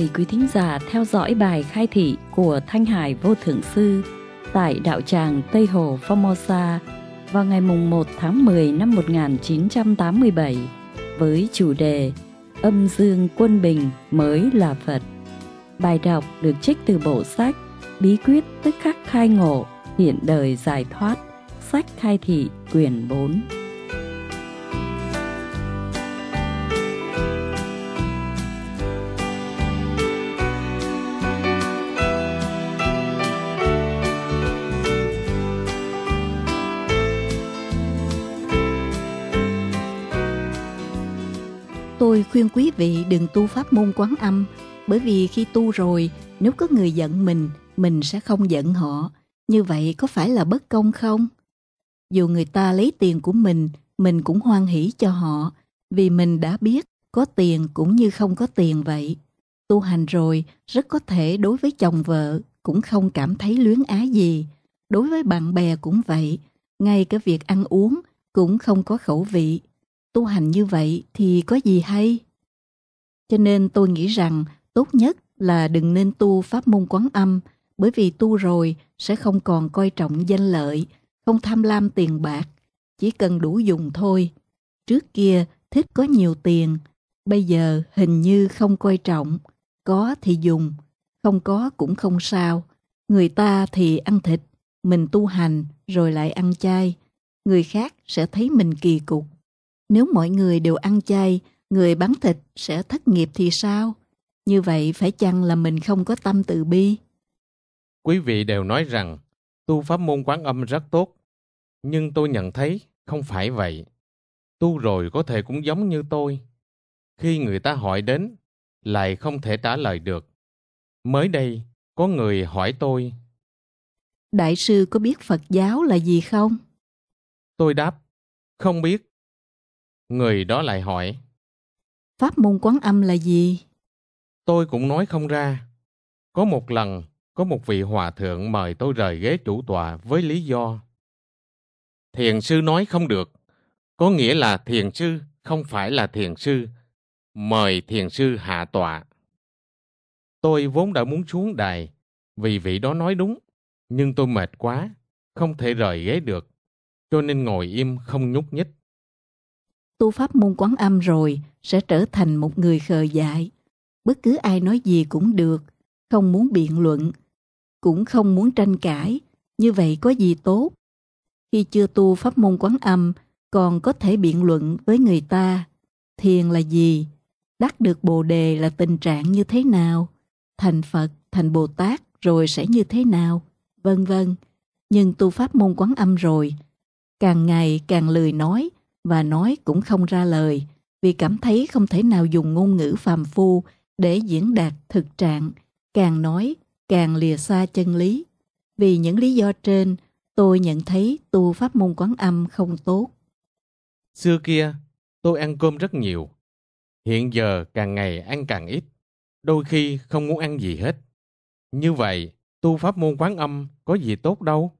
mời quý thính giả theo dõi bài khai thị của Thanh Hải Vô Thượng Sư tại Đạo Tràng Tây Hồ Formosa vào ngày mùng 1 tháng 10 năm 1987 với chủ đề Âm Dương Quân Bình mới là Phật. Bài đọc được trích từ bộ sách Bí quyết tức khắc khai ngộ, hiện đời giải thoát, sách khai thị quyển 4. tôi khuyên quý vị đừng tu pháp môn quán âm, bởi vì khi tu rồi, nếu có người giận mình, mình sẽ không giận họ. Như vậy có phải là bất công không? Dù người ta lấy tiền của mình, mình cũng hoan hỷ cho họ, vì mình đã biết có tiền cũng như không có tiền vậy. Tu hành rồi, rất có thể đối với chồng vợ cũng không cảm thấy luyến ái gì. Đối với bạn bè cũng vậy, ngay cả việc ăn uống cũng không có khẩu vị tu hành như vậy thì có gì hay cho nên tôi nghĩ rằng tốt nhất là đừng nên tu pháp môn quán âm bởi vì tu rồi sẽ không còn coi trọng danh lợi không tham lam tiền bạc chỉ cần đủ dùng thôi trước kia thích có nhiều tiền bây giờ hình như không coi trọng có thì dùng không có cũng không sao người ta thì ăn thịt mình tu hành rồi lại ăn chay người khác sẽ thấy mình kỳ cục nếu mọi người đều ăn chay, người bán thịt sẽ thất nghiệp thì sao? Như vậy phải chăng là mình không có tâm từ bi? Quý vị đều nói rằng tu pháp môn quán âm rất tốt, nhưng tôi nhận thấy không phải vậy. Tu rồi có thể cũng giống như tôi. Khi người ta hỏi đến, lại không thể trả lời được. Mới đây, có người hỏi tôi. Đại sư có biết Phật giáo là gì không? Tôi đáp, không biết. Người đó lại hỏi Pháp môn quán âm là gì? Tôi cũng nói không ra. Có một lần, có một vị hòa thượng mời tôi rời ghế chủ tòa với lý do. Thiền sư nói không được, có nghĩa là thiền sư không phải là thiền sư. Mời thiền sư hạ tọa. Tôi vốn đã muốn xuống đài, vì vị đó nói đúng, nhưng tôi mệt quá, không thể rời ghế được, cho nên ngồi im không nhúc nhích tu pháp môn quán âm rồi sẽ trở thành một người khờ dại. Bất cứ ai nói gì cũng được, không muốn biện luận, cũng không muốn tranh cãi, như vậy có gì tốt. Khi chưa tu pháp môn quán âm, còn có thể biện luận với người ta. Thiền là gì? Đắc được Bồ Đề là tình trạng như thế nào? Thành Phật, thành Bồ Tát rồi sẽ như thế nào? Vân vân. Nhưng tu pháp môn quán âm rồi, càng ngày càng lười nói, và nói cũng không ra lời vì cảm thấy không thể nào dùng ngôn ngữ phàm phu để diễn đạt thực trạng, càng nói càng lìa xa chân lý. Vì những lý do trên, tôi nhận thấy tu pháp môn quán âm không tốt. Xưa kia, tôi ăn cơm rất nhiều. Hiện giờ càng ngày ăn càng ít, đôi khi không muốn ăn gì hết. Như vậy, tu pháp môn quán âm có gì tốt đâu.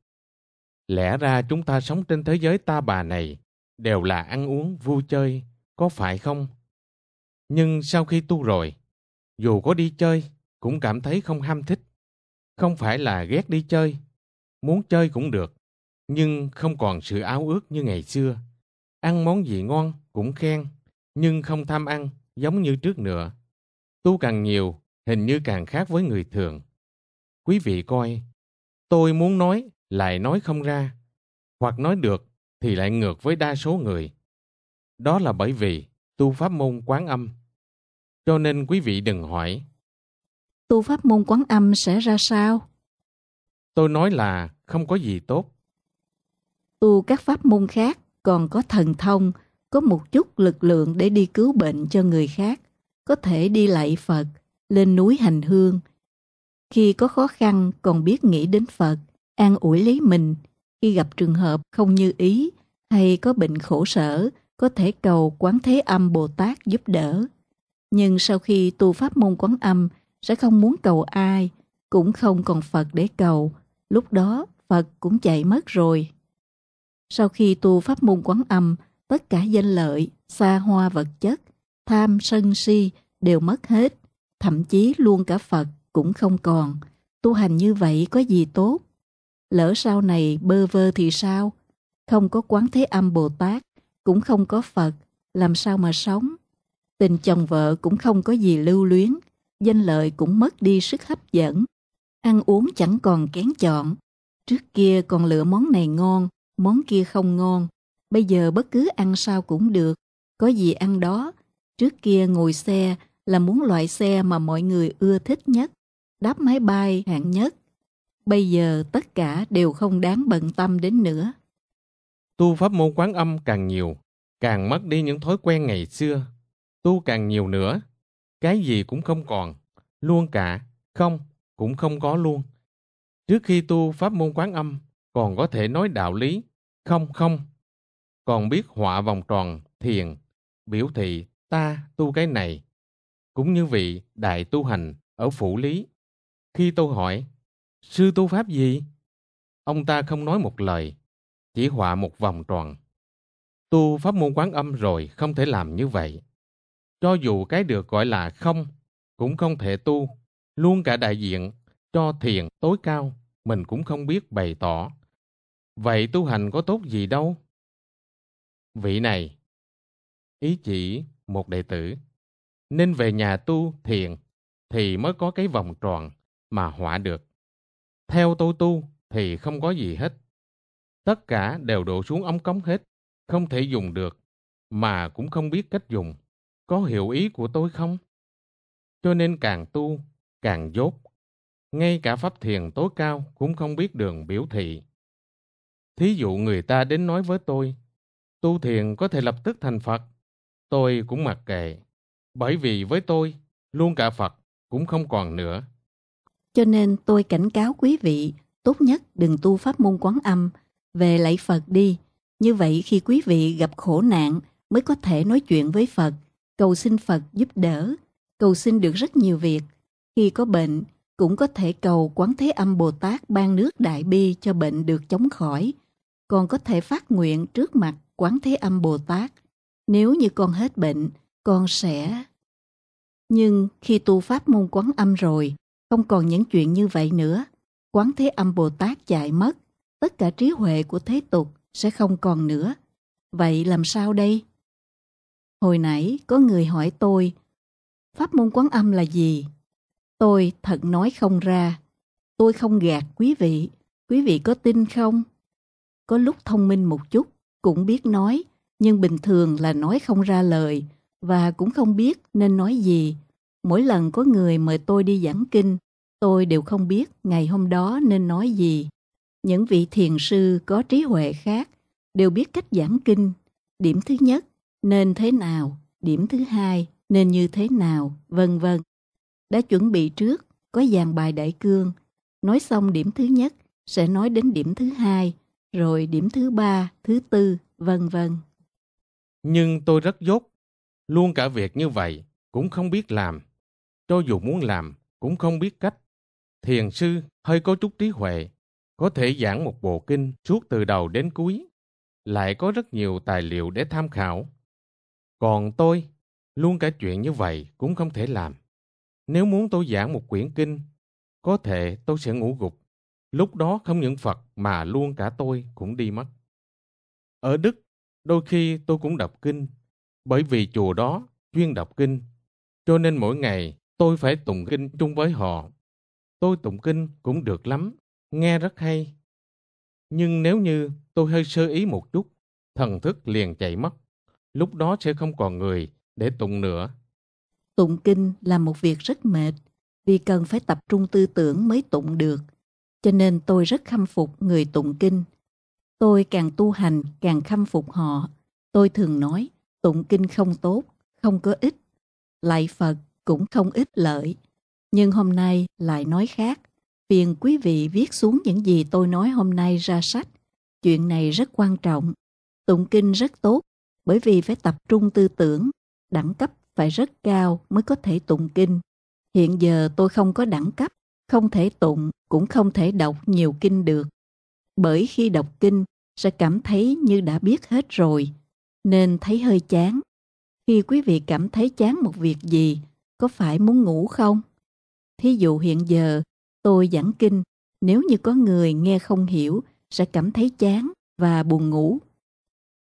Lẽ ra chúng ta sống trên thế giới ta bà này đều là ăn uống vui chơi có phải không nhưng sau khi tu rồi dù có đi chơi cũng cảm thấy không ham thích không phải là ghét đi chơi muốn chơi cũng được nhưng không còn sự áo ước như ngày xưa ăn món gì ngon cũng khen nhưng không tham ăn giống như trước nữa tu càng nhiều hình như càng khác với người thường quý vị coi tôi muốn nói lại nói không ra hoặc nói được thì lại ngược với đa số người. Đó là bởi vì tu pháp môn quán âm. Cho nên quý vị đừng hỏi. Tu pháp môn quán âm sẽ ra sao? Tôi nói là không có gì tốt. Tu các pháp môn khác còn có thần thông, có một chút lực lượng để đi cứu bệnh cho người khác, có thể đi lạy Phật, lên núi hành hương. Khi có khó khăn còn biết nghĩ đến Phật, an ủi lấy mình – khi gặp trường hợp không như ý hay có bệnh khổ sở có thể cầu quán thế âm bồ tát giúp đỡ nhưng sau khi tu pháp môn quán âm sẽ không muốn cầu ai cũng không còn phật để cầu lúc đó phật cũng chạy mất rồi sau khi tu pháp môn quán âm tất cả danh lợi xa hoa vật chất tham sân si đều mất hết thậm chí luôn cả phật cũng không còn tu hành như vậy có gì tốt Lỡ sau này bơ vơ thì sao? Không có quán thế âm Bồ Tát, cũng không có Phật, làm sao mà sống? Tình chồng vợ cũng không có gì lưu luyến, danh lợi cũng mất đi sức hấp dẫn. Ăn uống chẳng còn kén chọn. Trước kia còn lựa món này ngon, món kia không ngon. Bây giờ bất cứ ăn sao cũng được, có gì ăn đó. Trước kia ngồi xe là muốn loại xe mà mọi người ưa thích nhất, đáp máy bay hạng nhất, Bây giờ tất cả đều không đáng bận tâm đến nữa. Tu pháp môn quán âm càng nhiều, càng mất đi những thói quen ngày xưa. Tu càng nhiều nữa, cái gì cũng không còn, luôn cả, không, cũng không có luôn. Trước khi tu pháp môn quán âm, còn có thể nói đạo lý, không không. Còn biết họa vòng tròn, thiền, biểu thị ta tu cái này. Cũng như vị đại tu hành ở phủ lý. Khi tôi hỏi Sư tu pháp gì? Ông ta không nói một lời, chỉ họa một vòng tròn. Tu pháp môn quán âm rồi không thể làm như vậy. Cho dù cái được gọi là không, cũng không thể tu. Luôn cả đại diện, cho thiền tối cao, mình cũng không biết bày tỏ. Vậy tu hành có tốt gì đâu? Vị này, ý chỉ một đệ tử, nên về nhà tu thiền thì mới có cái vòng tròn mà họa được. Theo tôi tu thì không có gì hết. Tất cả đều đổ xuống ống cống hết, không thể dùng được, mà cũng không biết cách dùng. Có hiểu ý của tôi không? Cho nên càng tu, càng dốt. Ngay cả pháp thiền tối cao cũng không biết đường biểu thị. Thí dụ người ta đến nói với tôi, tu thiền có thể lập tức thành Phật. Tôi cũng mặc kệ, bởi vì với tôi, luôn cả Phật cũng không còn nữa. Cho nên tôi cảnh cáo quý vị tốt nhất đừng tu pháp môn quán âm, về lạy Phật đi. Như vậy khi quý vị gặp khổ nạn mới có thể nói chuyện với Phật, cầu xin Phật giúp đỡ, cầu xin được rất nhiều việc. Khi có bệnh, cũng có thể cầu Quán Thế Âm Bồ Tát ban nước Đại Bi cho bệnh được chống khỏi. Còn có thể phát nguyện trước mặt Quán Thế Âm Bồ Tát. Nếu như con hết bệnh, con sẽ... Nhưng khi tu pháp môn quán âm rồi, không còn những chuyện như vậy nữa. Quán Thế Âm Bồ Tát chạy mất. Tất cả trí huệ của thế tục sẽ không còn nữa. Vậy làm sao đây? Hồi nãy có người hỏi tôi Pháp môn quán âm là gì? Tôi thật nói không ra. Tôi không gạt quý vị. Quý vị có tin không? Có lúc thông minh một chút, cũng biết nói, nhưng bình thường là nói không ra lời và cũng không biết nên nói gì Mỗi lần có người mời tôi đi giảng kinh, tôi đều không biết ngày hôm đó nên nói gì. Những vị thiền sư có trí huệ khác đều biết cách giảng kinh. Điểm thứ nhất, nên thế nào, điểm thứ hai, nên như thế nào, vân vân. Đã chuẩn bị trước, có dàn bài đại cương. Nói xong điểm thứ nhất, sẽ nói đến điểm thứ hai, rồi điểm thứ ba, thứ tư, vân vân. Nhưng tôi rất dốt, luôn cả việc như vậy cũng không biết làm cho dù muốn làm cũng không biết cách. Thiền sư hơi có chút trí huệ, có thể giảng một bộ kinh suốt từ đầu đến cuối, lại có rất nhiều tài liệu để tham khảo. Còn tôi, luôn cả chuyện như vậy cũng không thể làm. Nếu muốn tôi giảng một quyển kinh, có thể tôi sẽ ngủ gục. Lúc đó không những Phật mà luôn cả tôi cũng đi mất. Ở Đức, đôi khi tôi cũng đọc kinh, bởi vì chùa đó chuyên đọc kinh, cho nên mỗi ngày Tôi phải tụng kinh chung với họ. Tôi tụng kinh cũng được lắm, nghe rất hay. Nhưng nếu như tôi hơi sơ ý một chút, thần thức liền chạy mất. Lúc đó sẽ không còn người để tụng nữa. Tụng kinh là một việc rất mệt, vì cần phải tập trung tư tưởng mới tụng được. Cho nên tôi rất khâm phục người tụng kinh. Tôi càng tu hành càng khâm phục họ. Tôi thường nói tụng kinh không tốt, không có ích. lạy Phật, cũng không ít lợi. Nhưng hôm nay lại nói khác. Phiền quý vị viết xuống những gì tôi nói hôm nay ra sách. Chuyện này rất quan trọng. Tụng kinh rất tốt, bởi vì phải tập trung tư tưởng. Đẳng cấp phải rất cao mới có thể tụng kinh. Hiện giờ tôi không có đẳng cấp, không thể tụng, cũng không thể đọc nhiều kinh được. Bởi khi đọc kinh, sẽ cảm thấy như đã biết hết rồi, nên thấy hơi chán. Khi quý vị cảm thấy chán một việc gì, có phải muốn ngủ không? Thí dụ hiện giờ, tôi giảng kinh, nếu như có người nghe không hiểu, sẽ cảm thấy chán và buồn ngủ.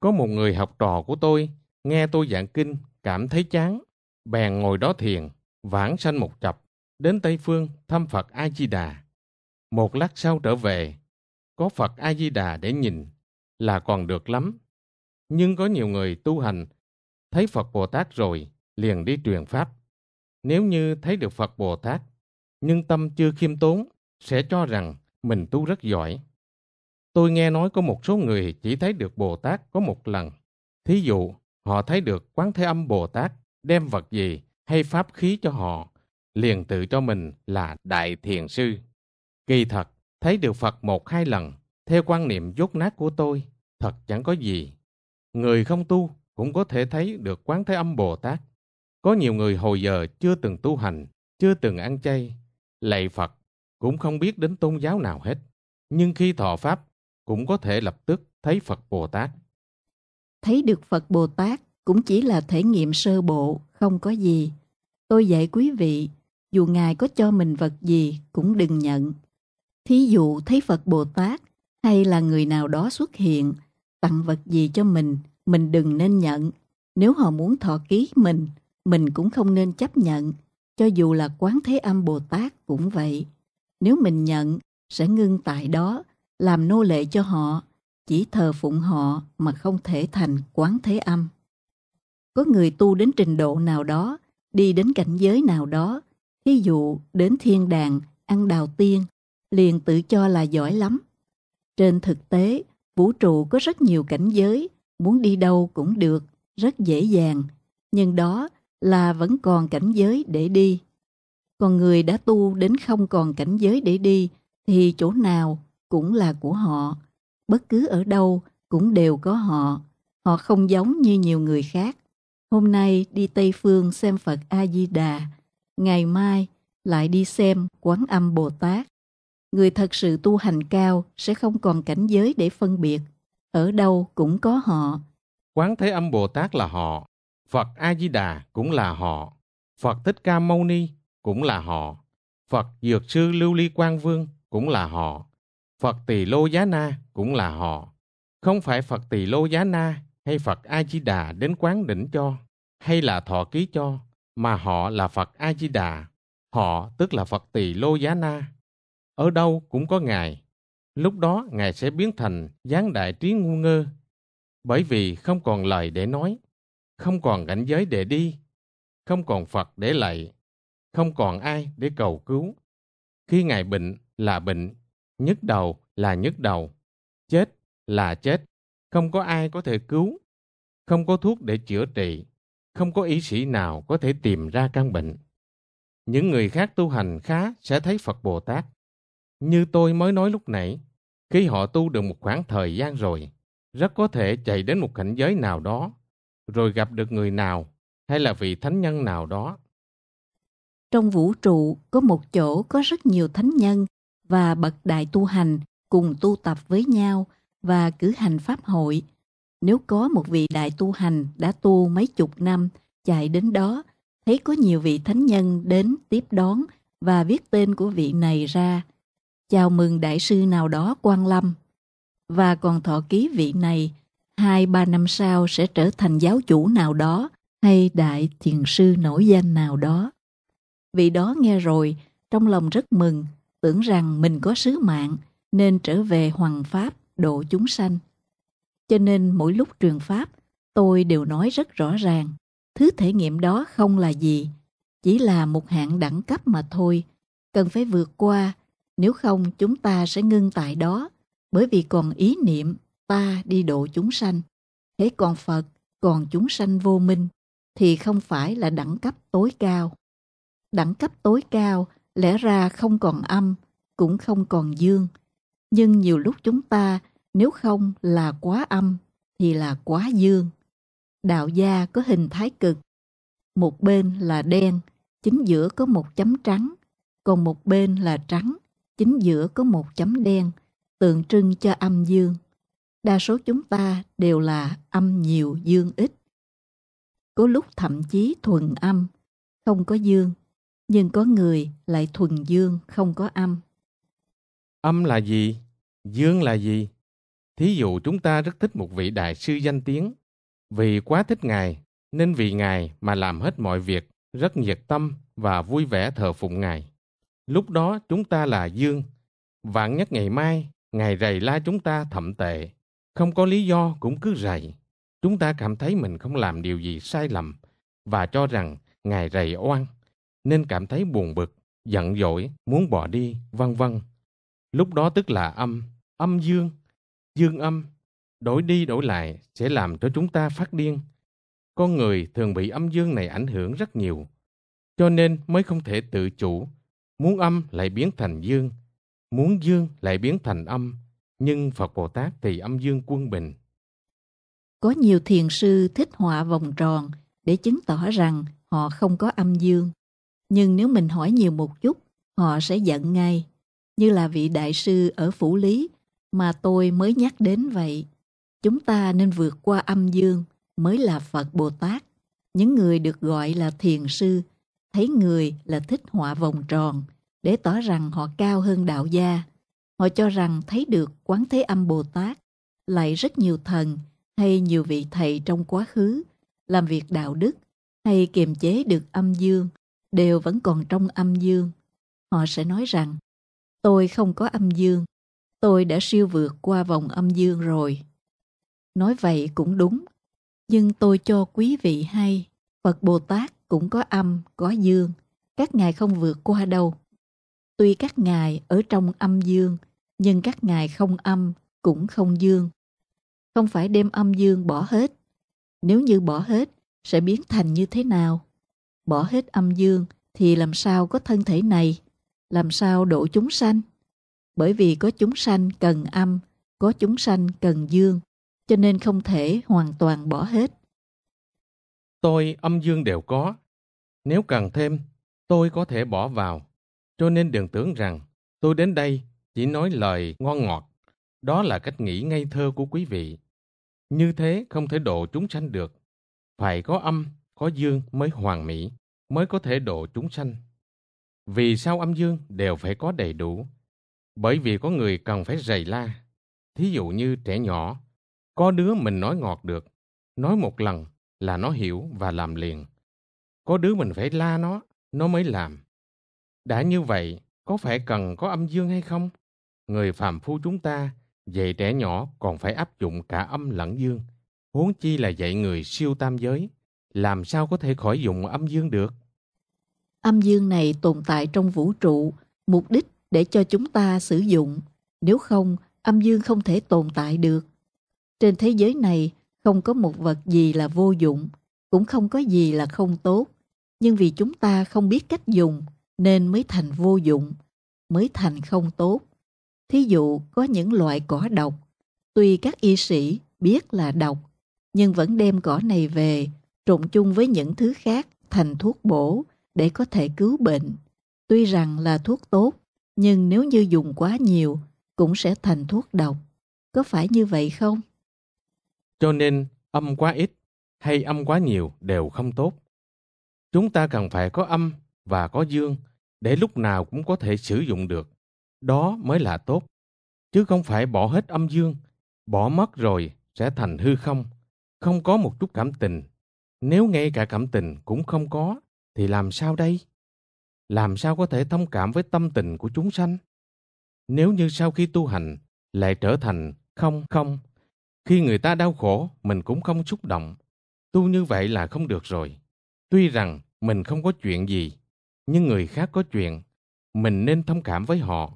Có một người học trò của tôi, nghe tôi giảng kinh, cảm thấy chán, bèn ngồi đó thiền, vãng sanh một chập, đến Tây Phương thăm Phật A-di-đà. Một lát sau trở về, có Phật A-di-đà để nhìn là còn được lắm. Nhưng có nhiều người tu hành, thấy Phật Bồ Tát rồi, liền đi truyền Pháp. Nếu như thấy được Phật Bồ Tát, nhưng tâm chưa khiêm tốn, sẽ cho rằng mình tu rất giỏi. Tôi nghe nói có một số người chỉ thấy được Bồ Tát có một lần. Thí dụ, họ thấy được Quán Thế Âm Bồ Tát đem vật gì hay pháp khí cho họ, liền tự cho mình là Đại Thiền Sư. Kỳ thật, thấy được Phật một hai lần, theo quan niệm dốt nát của tôi, thật chẳng có gì. Người không tu cũng có thể thấy được Quán Thế Âm Bồ Tát. Có nhiều người hồi giờ chưa từng tu hành, chưa từng ăn chay, lạy Phật, cũng không biết đến tôn giáo nào hết. Nhưng khi thọ Pháp, cũng có thể lập tức thấy Phật Bồ Tát. Thấy được Phật Bồ Tát cũng chỉ là thể nghiệm sơ bộ, không có gì. Tôi dạy quý vị, dù Ngài có cho mình vật gì cũng đừng nhận. Thí dụ thấy Phật Bồ Tát hay là người nào đó xuất hiện, tặng vật gì cho mình, mình đừng nên nhận. Nếu họ muốn thọ ký mình, mình cũng không nên chấp nhận, cho dù là quán thế âm Bồ Tát cũng vậy. Nếu mình nhận, sẽ ngưng tại đó, làm nô lệ cho họ, chỉ thờ phụng họ mà không thể thành quán thế âm. Có người tu đến trình độ nào đó, đi đến cảnh giới nào đó, ví dụ đến thiên đàng, ăn đào tiên, liền tự cho là giỏi lắm. Trên thực tế, vũ trụ có rất nhiều cảnh giới, muốn đi đâu cũng được, rất dễ dàng, nhưng đó là vẫn còn cảnh giới để đi. Còn người đã tu đến không còn cảnh giới để đi thì chỗ nào cũng là của họ. Bất cứ ở đâu cũng đều có họ. Họ không giống như nhiều người khác. Hôm nay đi Tây Phương xem Phật A-di-đà. Ngày mai lại đi xem Quán Âm Bồ Tát. Người thật sự tu hành cao sẽ không còn cảnh giới để phân biệt. Ở đâu cũng có họ. Quán Thế Âm Bồ Tát là họ, Phật A-di-đà cũng là họ, Phật Thích Ca Mâu Ni cũng là họ, Phật Dược Sư Lưu Ly Quang Vương cũng là họ, Phật Tỳ Lô Giá Na cũng là họ. Không phải Phật Tỳ Lô Giá Na hay Phật A-di-đà đến quán đỉnh cho, hay là thọ ký cho, mà họ là Phật A-di-đà. Họ tức là Phật Tỳ Lô Giá Na. Ở đâu cũng có Ngài. Lúc đó Ngài sẽ biến thành dáng đại trí ngu ngơ. Bởi vì không còn lời để nói không còn cảnh giới để đi, không còn Phật để lạy, không còn ai để cầu cứu. Khi Ngài bệnh là bệnh, nhức đầu là nhức đầu, chết là chết, không có ai có thể cứu, không có thuốc để chữa trị, không có ý sĩ nào có thể tìm ra căn bệnh. Những người khác tu hành khá sẽ thấy Phật Bồ Tát. Như tôi mới nói lúc nãy, khi họ tu được một khoảng thời gian rồi, rất có thể chạy đến một cảnh giới nào đó rồi gặp được người nào hay là vị thánh nhân nào đó. Trong vũ trụ có một chỗ có rất nhiều thánh nhân và bậc đại tu hành cùng tu tập với nhau và cử hành pháp hội. Nếu có một vị đại tu hành đã tu mấy chục năm chạy đến đó, thấy có nhiều vị thánh nhân đến tiếp đón và viết tên của vị này ra. Chào mừng đại sư nào đó quan lâm. Và còn thọ ký vị này hai ba năm sau sẽ trở thành giáo chủ nào đó hay đại thiền sư nổi danh nào đó. Vì đó nghe rồi, trong lòng rất mừng, tưởng rằng mình có sứ mạng nên trở về hoàng pháp độ chúng sanh. Cho nên mỗi lúc truyền pháp, tôi đều nói rất rõ ràng, thứ thể nghiệm đó không là gì, chỉ là một hạng đẳng cấp mà thôi, cần phải vượt qua, nếu không chúng ta sẽ ngưng tại đó, bởi vì còn ý niệm ta đi độ chúng sanh. Thế còn Phật, còn chúng sanh vô minh, thì không phải là đẳng cấp tối cao. Đẳng cấp tối cao lẽ ra không còn âm, cũng không còn dương. Nhưng nhiều lúc chúng ta nếu không là quá âm thì là quá dương. Đạo gia có hình thái cực. Một bên là đen, chính giữa có một chấm trắng, còn một bên là trắng, chính giữa có một chấm đen, tượng trưng cho âm dương đa số chúng ta đều là âm nhiều dương ít. Có lúc thậm chí thuần âm, không có dương, nhưng có người lại thuần dương không có âm. Âm là gì? Dương là gì? Thí dụ chúng ta rất thích một vị đại sư danh tiếng. Vì quá thích Ngài, nên vì Ngài mà làm hết mọi việc, rất nhiệt tâm và vui vẻ thờ phụng Ngài. Lúc đó chúng ta là dương. Vạn nhất ngày mai, Ngài rầy la chúng ta thậm tệ, không có lý do cũng cứ rầy. Chúng ta cảm thấy mình không làm điều gì sai lầm và cho rằng Ngài rầy oan, nên cảm thấy buồn bực, giận dỗi, muốn bỏ đi, vân vân. Lúc đó tức là âm, âm dương, dương âm, đổi đi đổi lại sẽ làm cho chúng ta phát điên. Con người thường bị âm dương này ảnh hưởng rất nhiều, cho nên mới không thể tự chủ. Muốn âm lại biến thành dương, muốn dương lại biến thành âm, nhưng Phật Bồ Tát thì âm dương quân bình. Có nhiều thiền sư thích họa vòng tròn để chứng tỏ rằng họ không có âm dương. Nhưng nếu mình hỏi nhiều một chút, họ sẽ giận ngay, như là vị đại sư ở Phủ Lý mà tôi mới nhắc đến vậy. Chúng ta nên vượt qua âm dương mới là Phật Bồ Tát. Những người được gọi là thiền sư, thấy người là thích họa vòng tròn để tỏ rằng họ cao hơn đạo gia Họ cho rằng thấy được Quán Thế Âm Bồ Tát, lại rất nhiều thần hay nhiều vị thầy trong quá khứ, làm việc đạo đức hay kiềm chế được âm dương đều vẫn còn trong âm dương. Họ sẽ nói rằng, tôi không có âm dương, tôi đã siêu vượt qua vòng âm dương rồi. Nói vậy cũng đúng, nhưng tôi cho quý vị hay, Phật Bồ Tát cũng có âm, có dương, các ngài không vượt qua đâu. Tuy các ngài ở trong âm dương, nhưng các ngài không âm cũng không dương. Không phải đem âm dương bỏ hết. Nếu như bỏ hết, sẽ biến thành như thế nào? Bỏ hết âm dương thì làm sao có thân thể này? Làm sao độ chúng sanh? Bởi vì có chúng sanh cần âm, có chúng sanh cần dương, cho nên không thể hoàn toàn bỏ hết. Tôi âm dương đều có. Nếu cần thêm, tôi có thể bỏ vào. Cho nên đừng tưởng rằng tôi đến đây chỉ nói lời ngon ngọt. Đó là cách nghĩ ngây thơ của quý vị. Như thế không thể độ chúng sanh được. Phải có âm, có dương mới hoàn mỹ, mới có thể độ chúng sanh. Vì sao âm dương đều phải có đầy đủ? Bởi vì có người cần phải rầy la. Thí dụ như trẻ nhỏ, có đứa mình nói ngọt được, nói một lần là nó hiểu và làm liền. Có đứa mình phải la nó, nó mới làm. Đã như vậy, có phải cần có âm dương hay không? Người phàm phu chúng ta, dạy trẻ nhỏ còn phải áp dụng cả âm lẫn dương. Huống chi là dạy người siêu tam giới, làm sao có thể khỏi dùng âm dương được? Âm dương này tồn tại trong vũ trụ, mục đích để cho chúng ta sử dụng. Nếu không, âm dương không thể tồn tại được. Trên thế giới này, không có một vật gì là vô dụng, cũng không có gì là không tốt. Nhưng vì chúng ta không biết cách dùng, nên mới thành vô dụng, mới thành không tốt. Thí dụ có những loại cỏ độc, tuy các y sĩ biết là độc, nhưng vẫn đem cỏ này về trộn chung với những thứ khác thành thuốc bổ để có thể cứu bệnh. Tuy rằng là thuốc tốt, nhưng nếu như dùng quá nhiều cũng sẽ thành thuốc độc. Có phải như vậy không? Cho nên âm quá ít hay âm quá nhiều đều không tốt. Chúng ta cần phải có âm và có dương để lúc nào cũng có thể sử dụng được. Đó mới là tốt. Chứ không phải bỏ hết âm dương, bỏ mất rồi sẽ thành hư không, không có một chút cảm tình. Nếu ngay cả cảm tình cũng không có, thì làm sao đây? Làm sao có thể thông cảm với tâm tình của chúng sanh? Nếu như sau khi tu hành lại trở thành không không, khi người ta đau khổ mình cũng không xúc động, tu như vậy là không được rồi. Tuy rằng mình không có chuyện gì nhưng người khác có chuyện, mình nên thông cảm với họ.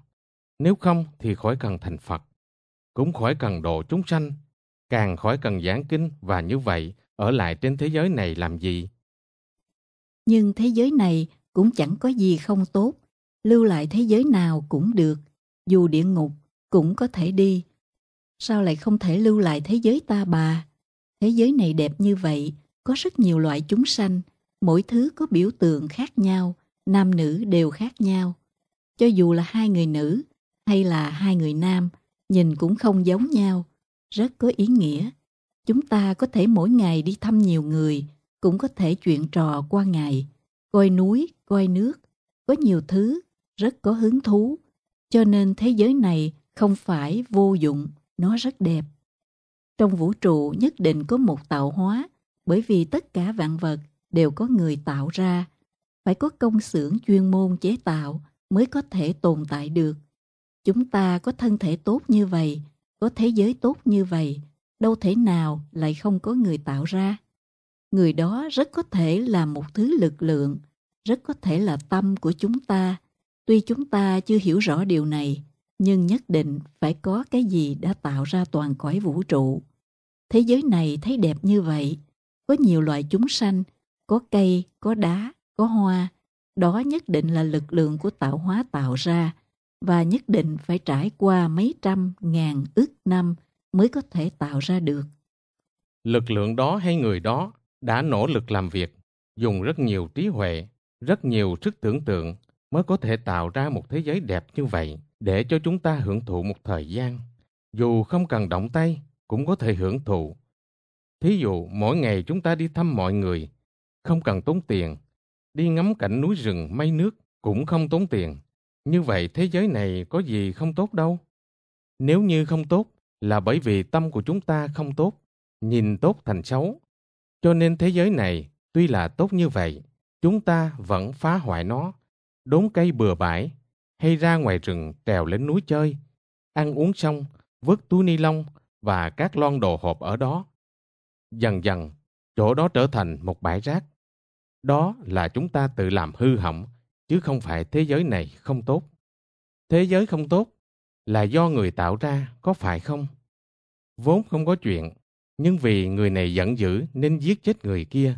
Nếu không thì khỏi cần thành Phật, cũng khỏi cần độ chúng sanh, càng khỏi cần giảng kinh và như vậy ở lại trên thế giới này làm gì? Nhưng thế giới này cũng chẳng có gì không tốt, lưu lại thế giới nào cũng được, dù địa ngục cũng có thể đi. Sao lại không thể lưu lại thế giới ta bà? Thế giới này đẹp như vậy, có rất nhiều loại chúng sanh, mỗi thứ có biểu tượng khác nhau, nam nữ đều khác nhau. Cho dù là hai người nữ hay là hai người nam, nhìn cũng không giống nhau, rất có ý nghĩa. Chúng ta có thể mỗi ngày đi thăm nhiều người, cũng có thể chuyện trò qua ngày, coi núi, coi nước, có nhiều thứ, rất có hứng thú. Cho nên thế giới này không phải vô dụng, nó rất đẹp. Trong vũ trụ nhất định có một tạo hóa, bởi vì tất cả vạn vật đều có người tạo ra phải có công xưởng chuyên môn chế tạo mới có thể tồn tại được. Chúng ta có thân thể tốt như vậy, có thế giới tốt như vậy, đâu thể nào lại không có người tạo ra. Người đó rất có thể là một thứ lực lượng, rất có thể là tâm của chúng ta. Tuy chúng ta chưa hiểu rõ điều này, nhưng nhất định phải có cái gì đã tạo ra toàn cõi vũ trụ. Thế giới này thấy đẹp như vậy, có nhiều loại chúng sanh, có cây, có đá, có hoa, đó nhất định là lực lượng của tạo hóa tạo ra và nhất định phải trải qua mấy trăm ngàn ức năm mới có thể tạo ra được. Lực lượng đó hay người đó đã nỗ lực làm việc, dùng rất nhiều trí huệ, rất nhiều sức tưởng tượng mới có thể tạo ra một thế giới đẹp như vậy để cho chúng ta hưởng thụ một thời gian. Dù không cần động tay cũng có thể hưởng thụ. Thí dụ mỗi ngày chúng ta đi thăm mọi người, không cần tốn tiền đi ngắm cảnh núi rừng mây nước cũng không tốn tiền. Như vậy thế giới này có gì không tốt đâu. Nếu như không tốt là bởi vì tâm của chúng ta không tốt, nhìn tốt thành xấu. Cho nên thế giới này tuy là tốt như vậy, chúng ta vẫn phá hoại nó, đốn cây bừa bãi, hay ra ngoài rừng trèo lên núi chơi, ăn uống xong, vứt túi ni lông và các lon đồ hộp ở đó. Dần dần, chỗ đó trở thành một bãi rác đó là chúng ta tự làm hư hỏng, chứ không phải thế giới này không tốt. Thế giới không tốt là do người tạo ra, có phải không? Vốn không có chuyện, nhưng vì người này giận dữ nên giết chết người kia.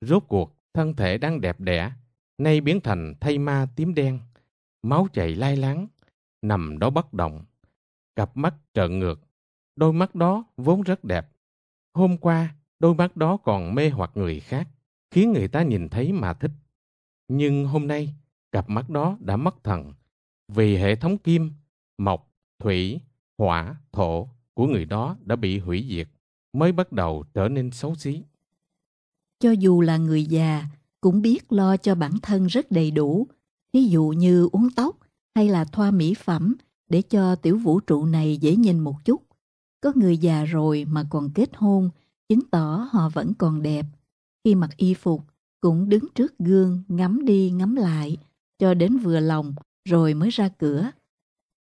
Rốt cuộc, thân thể đang đẹp đẽ, nay biến thành thây ma tím đen, máu chảy lai láng, nằm đó bất động, cặp mắt trợn ngược, đôi mắt đó vốn rất đẹp. Hôm qua, đôi mắt đó còn mê hoặc người khác khiến người ta nhìn thấy mà thích. Nhưng hôm nay, cặp mắt đó đã mất thần vì hệ thống kim, mộc, thủy, hỏa, thổ của người đó đã bị hủy diệt mới bắt đầu trở nên xấu xí. Cho dù là người già, cũng biết lo cho bản thân rất đầy đủ, ví dụ như uống tóc hay là thoa mỹ phẩm để cho tiểu vũ trụ này dễ nhìn một chút. Có người già rồi mà còn kết hôn, chứng tỏ họ vẫn còn đẹp, khi mặc y phục, cũng đứng trước gương ngắm đi ngắm lại, cho đến vừa lòng rồi mới ra cửa.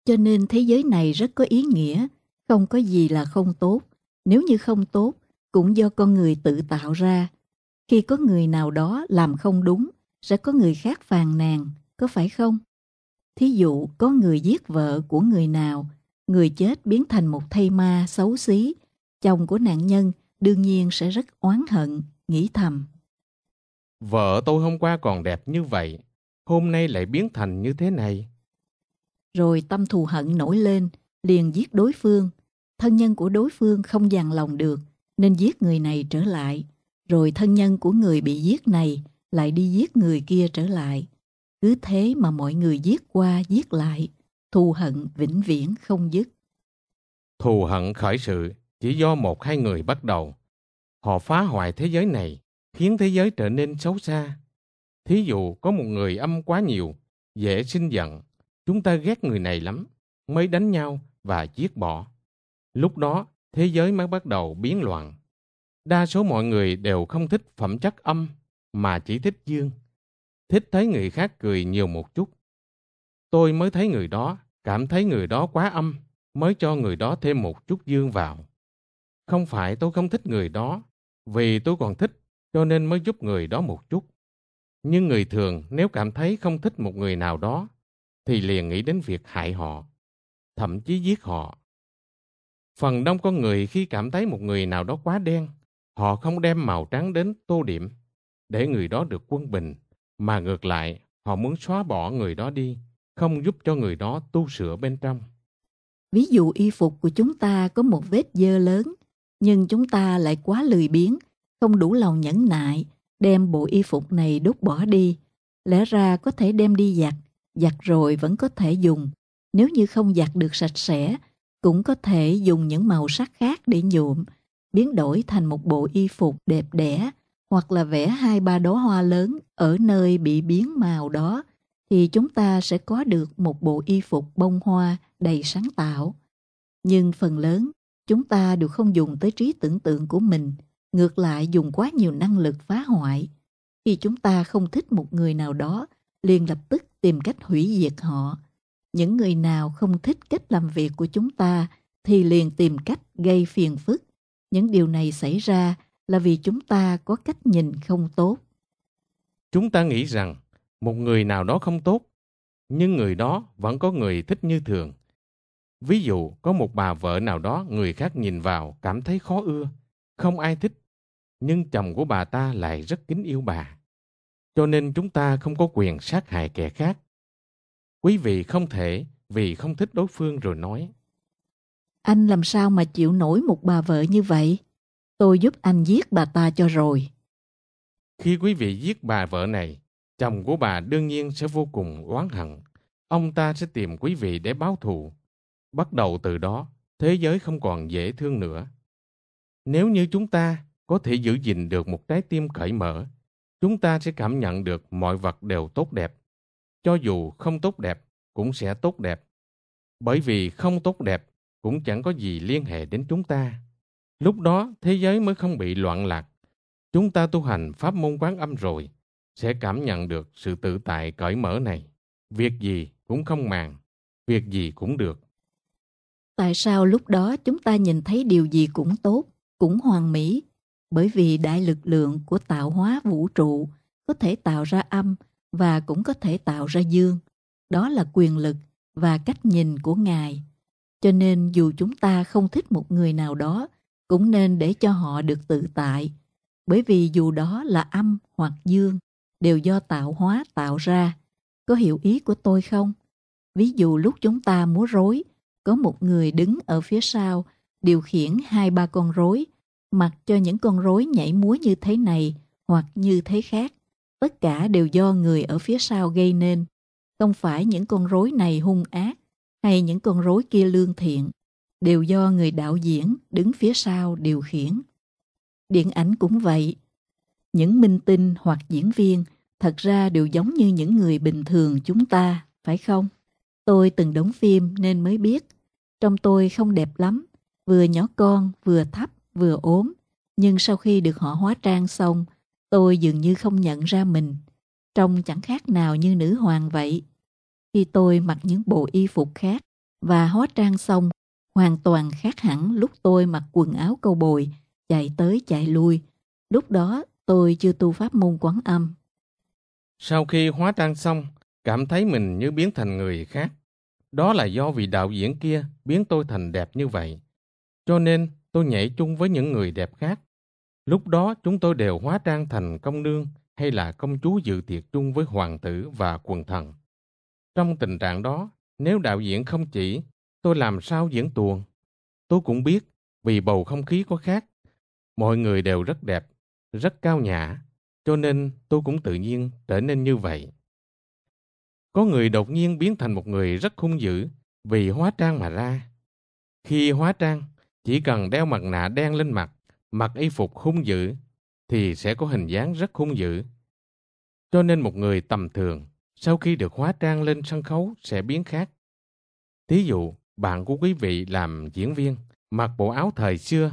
Cho nên thế giới này rất có ý nghĩa, không có gì là không tốt. Nếu như không tốt, cũng do con người tự tạo ra. Khi có người nào đó làm không đúng, sẽ có người khác phàn nàn, có phải không? Thí dụ, có người giết vợ của người nào, người chết biến thành một thây ma xấu xí, chồng của nạn nhân đương nhiên sẽ rất oán hận, nghĩ thầm. Vợ tôi hôm qua còn đẹp như vậy, hôm nay lại biến thành như thế này. Rồi tâm thù hận nổi lên, liền giết đối phương. Thân nhân của đối phương không dàn lòng được, nên giết người này trở lại. Rồi thân nhân của người bị giết này lại đi giết người kia trở lại. Cứ thế mà mọi người giết qua giết lại, thù hận vĩnh viễn không dứt. Thù hận khởi sự chỉ do một hai người bắt đầu, Họ phá hoại thế giới này, khiến thế giới trở nên xấu xa. Thí dụ có một người âm quá nhiều, dễ sinh giận, chúng ta ghét người này lắm, mới đánh nhau và giết bỏ. Lúc đó, thế giới mới bắt đầu biến loạn. Đa số mọi người đều không thích phẩm chất âm, mà chỉ thích dương. Thích thấy người khác cười nhiều một chút. Tôi mới thấy người đó, cảm thấy người đó quá âm, mới cho người đó thêm một chút dương vào. Không phải tôi không thích người đó, vì tôi còn thích, cho nên mới giúp người đó một chút. Nhưng người thường nếu cảm thấy không thích một người nào đó, thì liền nghĩ đến việc hại họ, thậm chí giết họ. Phần đông con người khi cảm thấy một người nào đó quá đen, họ không đem màu trắng đến tô điểm để người đó được quân bình, mà ngược lại họ muốn xóa bỏ người đó đi, không giúp cho người đó tu sửa bên trong. Ví dụ y phục của chúng ta có một vết dơ lớn nhưng chúng ta lại quá lười biếng, không đủ lòng nhẫn nại, đem bộ y phục này đốt bỏ đi. Lẽ ra có thể đem đi giặt, giặt rồi vẫn có thể dùng. Nếu như không giặt được sạch sẽ, cũng có thể dùng những màu sắc khác để nhuộm, biến đổi thành một bộ y phục đẹp đẽ hoặc là vẽ hai ba đóa hoa lớn ở nơi bị biến màu đó thì chúng ta sẽ có được một bộ y phục bông hoa đầy sáng tạo. Nhưng phần lớn Chúng ta đều không dùng tới trí tưởng tượng của mình, ngược lại dùng quá nhiều năng lực phá hoại. Khi chúng ta không thích một người nào đó, liền lập tức tìm cách hủy diệt họ. Những người nào không thích cách làm việc của chúng ta thì liền tìm cách gây phiền phức. Những điều này xảy ra là vì chúng ta có cách nhìn không tốt. Chúng ta nghĩ rằng một người nào đó không tốt, nhưng người đó vẫn có người thích như thường. Ví dụ, có một bà vợ nào đó người khác nhìn vào cảm thấy khó ưa, không ai thích, nhưng chồng của bà ta lại rất kính yêu bà. Cho nên chúng ta không có quyền sát hại kẻ khác. Quý vị không thể vì không thích đối phương rồi nói. Anh làm sao mà chịu nổi một bà vợ như vậy? Tôi giúp anh giết bà ta cho rồi. Khi quý vị giết bà vợ này, chồng của bà đương nhiên sẽ vô cùng oán hận. Ông ta sẽ tìm quý vị để báo thù bắt đầu từ đó thế giới không còn dễ thương nữa nếu như chúng ta có thể giữ gìn được một trái tim cởi mở chúng ta sẽ cảm nhận được mọi vật đều tốt đẹp cho dù không tốt đẹp cũng sẽ tốt đẹp bởi vì không tốt đẹp cũng chẳng có gì liên hệ đến chúng ta lúc đó thế giới mới không bị loạn lạc chúng ta tu hành pháp môn quán âm rồi sẽ cảm nhận được sự tự tại cởi mở này việc gì cũng không màng việc gì cũng được Tại sao lúc đó chúng ta nhìn thấy điều gì cũng tốt, cũng hoàn mỹ? Bởi vì đại lực lượng của tạo hóa vũ trụ có thể tạo ra âm và cũng có thể tạo ra dương. Đó là quyền lực và cách nhìn của Ngài. Cho nên dù chúng ta không thích một người nào đó, cũng nên để cho họ được tự tại. Bởi vì dù đó là âm hoặc dương, đều do tạo hóa tạo ra. Có hiểu ý của tôi không? Ví dụ lúc chúng ta múa rối, có một người đứng ở phía sau, điều khiển hai ba con rối, mặc cho những con rối nhảy múa như thế này hoặc như thế khác. Tất cả đều do người ở phía sau gây nên. Không phải những con rối này hung ác hay những con rối kia lương thiện, đều do người đạo diễn đứng phía sau điều khiển. Điện ảnh cũng vậy. Những minh tinh hoặc diễn viên thật ra đều giống như những người bình thường chúng ta, phải không? Tôi từng đóng phim nên mới biết trong tôi không đẹp lắm, vừa nhỏ con, vừa thấp, vừa ốm. Nhưng sau khi được họ hóa trang xong, tôi dường như không nhận ra mình. Trông chẳng khác nào như nữ hoàng vậy. Khi tôi mặc những bộ y phục khác và hóa trang xong, hoàn toàn khác hẳn lúc tôi mặc quần áo câu bồi, chạy tới chạy lui. Lúc đó tôi chưa tu pháp môn quán âm. Sau khi hóa trang xong, cảm thấy mình như biến thành người khác. Đó là do vị đạo diễn kia biến tôi thành đẹp như vậy. Cho nên tôi nhảy chung với những người đẹp khác. Lúc đó chúng tôi đều hóa trang thành công nương hay là công chúa dự tiệc chung với hoàng tử và quần thần. Trong tình trạng đó, nếu đạo diễn không chỉ, tôi làm sao diễn tuồng? Tôi cũng biết, vì bầu không khí có khác. Mọi người đều rất đẹp, rất cao nhã, cho nên tôi cũng tự nhiên trở nên như vậy. Có người đột nhiên biến thành một người rất hung dữ vì hóa trang mà ra. Khi hóa trang, chỉ cần đeo mặt nạ đen lên mặt, mặc y phục hung dữ thì sẽ có hình dáng rất hung dữ. Cho nên một người tầm thường sau khi được hóa trang lên sân khấu sẽ biến khác. Thí dụ, bạn của quý vị làm diễn viên, mặc bộ áo thời xưa,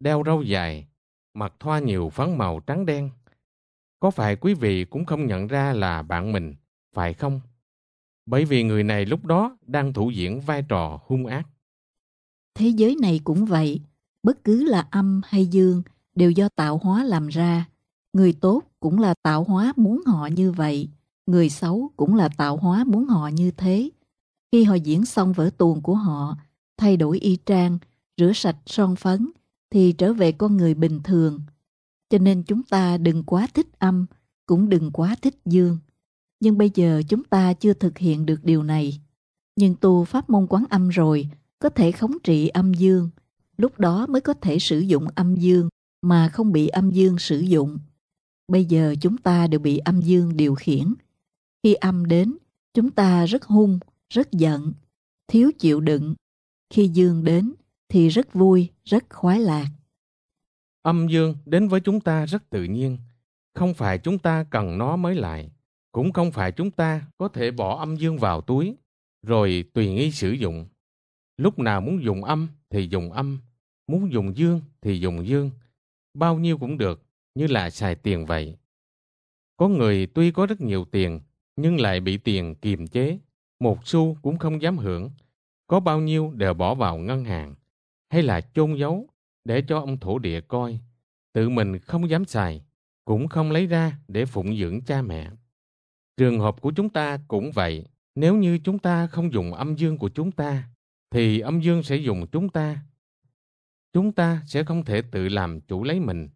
đeo râu dài, mặc thoa nhiều phấn màu trắng đen. Có phải quý vị cũng không nhận ra là bạn mình, phải không? bởi vì người này lúc đó đang thủ diễn vai trò hung ác. Thế giới này cũng vậy, bất cứ là âm hay dương đều do tạo hóa làm ra. Người tốt cũng là tạo hóa muốn họ như vậy, người xấu cũng là tạo hóa muốn họ như thế. Khi họ diễn xong vở tuồng của họ, thay đổi y trang, rửa sạch son phấn, thì trở về con người bình thường. Cho nên chúng ta đừng quá thích âm, cũng đừng quá thích dương nhưng bây giờ chúng ta chưa thực hiện được điều này. Nhưng tu pháp môn quán âm rồi, có thể khống trị âm dương, lúc đó mới có thể sử dụng âm dương mà không bị âm dương sử dụng. Bây giờ chúng ta đều bị âm dương điều khiển. Khi âm đến, chúng ta rất hung, rất giận, thiếu chịu đựng. Khi dương đến thì rất vui, rất khoái lạc. Âm dương đến với chúng ta rất tự nhiên, không phải chúng ta cần nó mới lại cũng không phải chúng ta có thể bỏ âm dương vào túi rồi tùy nghi sử dụng lúc nào muốn dùng âm thì dùng âm muốn dùng dương thì dùng dương bao nhiêu cũng được như là xài tiền vậy có người tuy có rất nhiều tiền nhưng lại bị tiền kiềm chế một xu cũng không dám hưởng có bao nhiêu đều bỏ vào ngân hàng hay là chôn giấu để cho ông thổ địa coi tự mình không dám xài cũng không lấy ra để phụng dưỡng cha mẹ Trường hợp của chúng ta cũng vậy. Nếu như chúng ta không dùng âm dương của chúng ta, thì âm dương sẽ dùng chúng ta. Chúng ta sẽ không thể tự làm chủ lấy mình.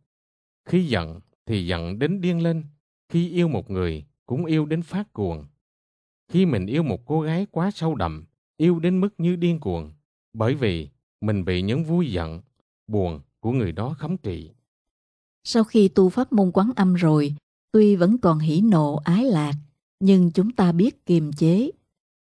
Khi giận thì giận đến điên lên. Khi yêu một người cũng yêu đến phát cuồng. Khi mình yêu một cô gái quá sâu đậm, yêu đến mức như điên cuồng. Bởi vì mình bị những vui giận, buồn của người đó khống trị. Sau khi tu pháp môn quán âm rồi, tuy vẫn còn hỉ nộ ái lạc, nhưng chúng ta biết kiềm chế.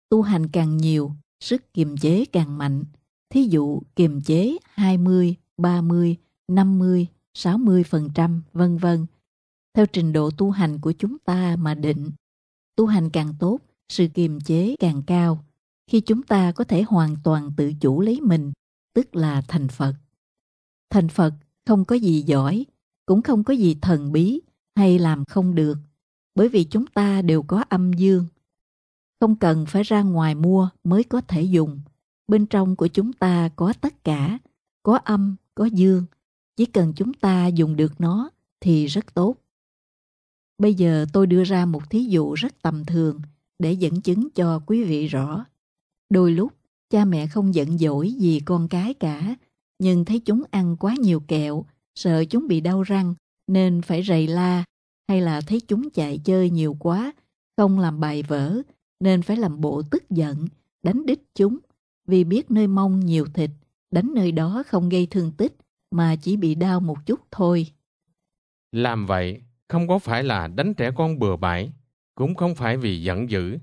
Tu hành càng nhiều, sức kiềm chế càng mạnh. Thí dụ kiềm chế 20, 30, 50, 60%, vân vân. Theo trình độ tu hành của chúng ta mà định. Tu hành càng tốt, sự kiềm chế càng cao. Khi chúng ta có thể hoàn toàn tự chủ lấy mình, tức là thành Phật. Thành Phật không có gì giỏi, cũng không có gì thần bí hay làm không được bởi vì chúng ta đều có âm dương. Không cần phải ra ngoài mua mới có thể dùng. Bên trong của chúng ta có tất cả, có âm, có dương. Chỉ cần chúng ta dùng được nó thì rất tốt. Bây giờ tôi đưa ra một thí dụ rất tầm thường để dẫn chứng cho quý vị rõ. Đôi lúc, cha mẹ không giận dỗi vì con cái cả, nhưng thấy chúng ăn quá nhiều kẹo, sợ chúng bị đau răng nên phải rầy la hay là thấy chúng chạy chơi nhiều quá, không làm bài vở, nên phải làm bộ tức giận, đánh đích chúng, vì biết nơi mông nhiều thịt, đánh nơi đó không gây thương tích, mà chỉ bị đau một chút thôi. Làm vậy, không có phải là đánh trẻ con bừa bãi, cũng không phải vì giận dữ.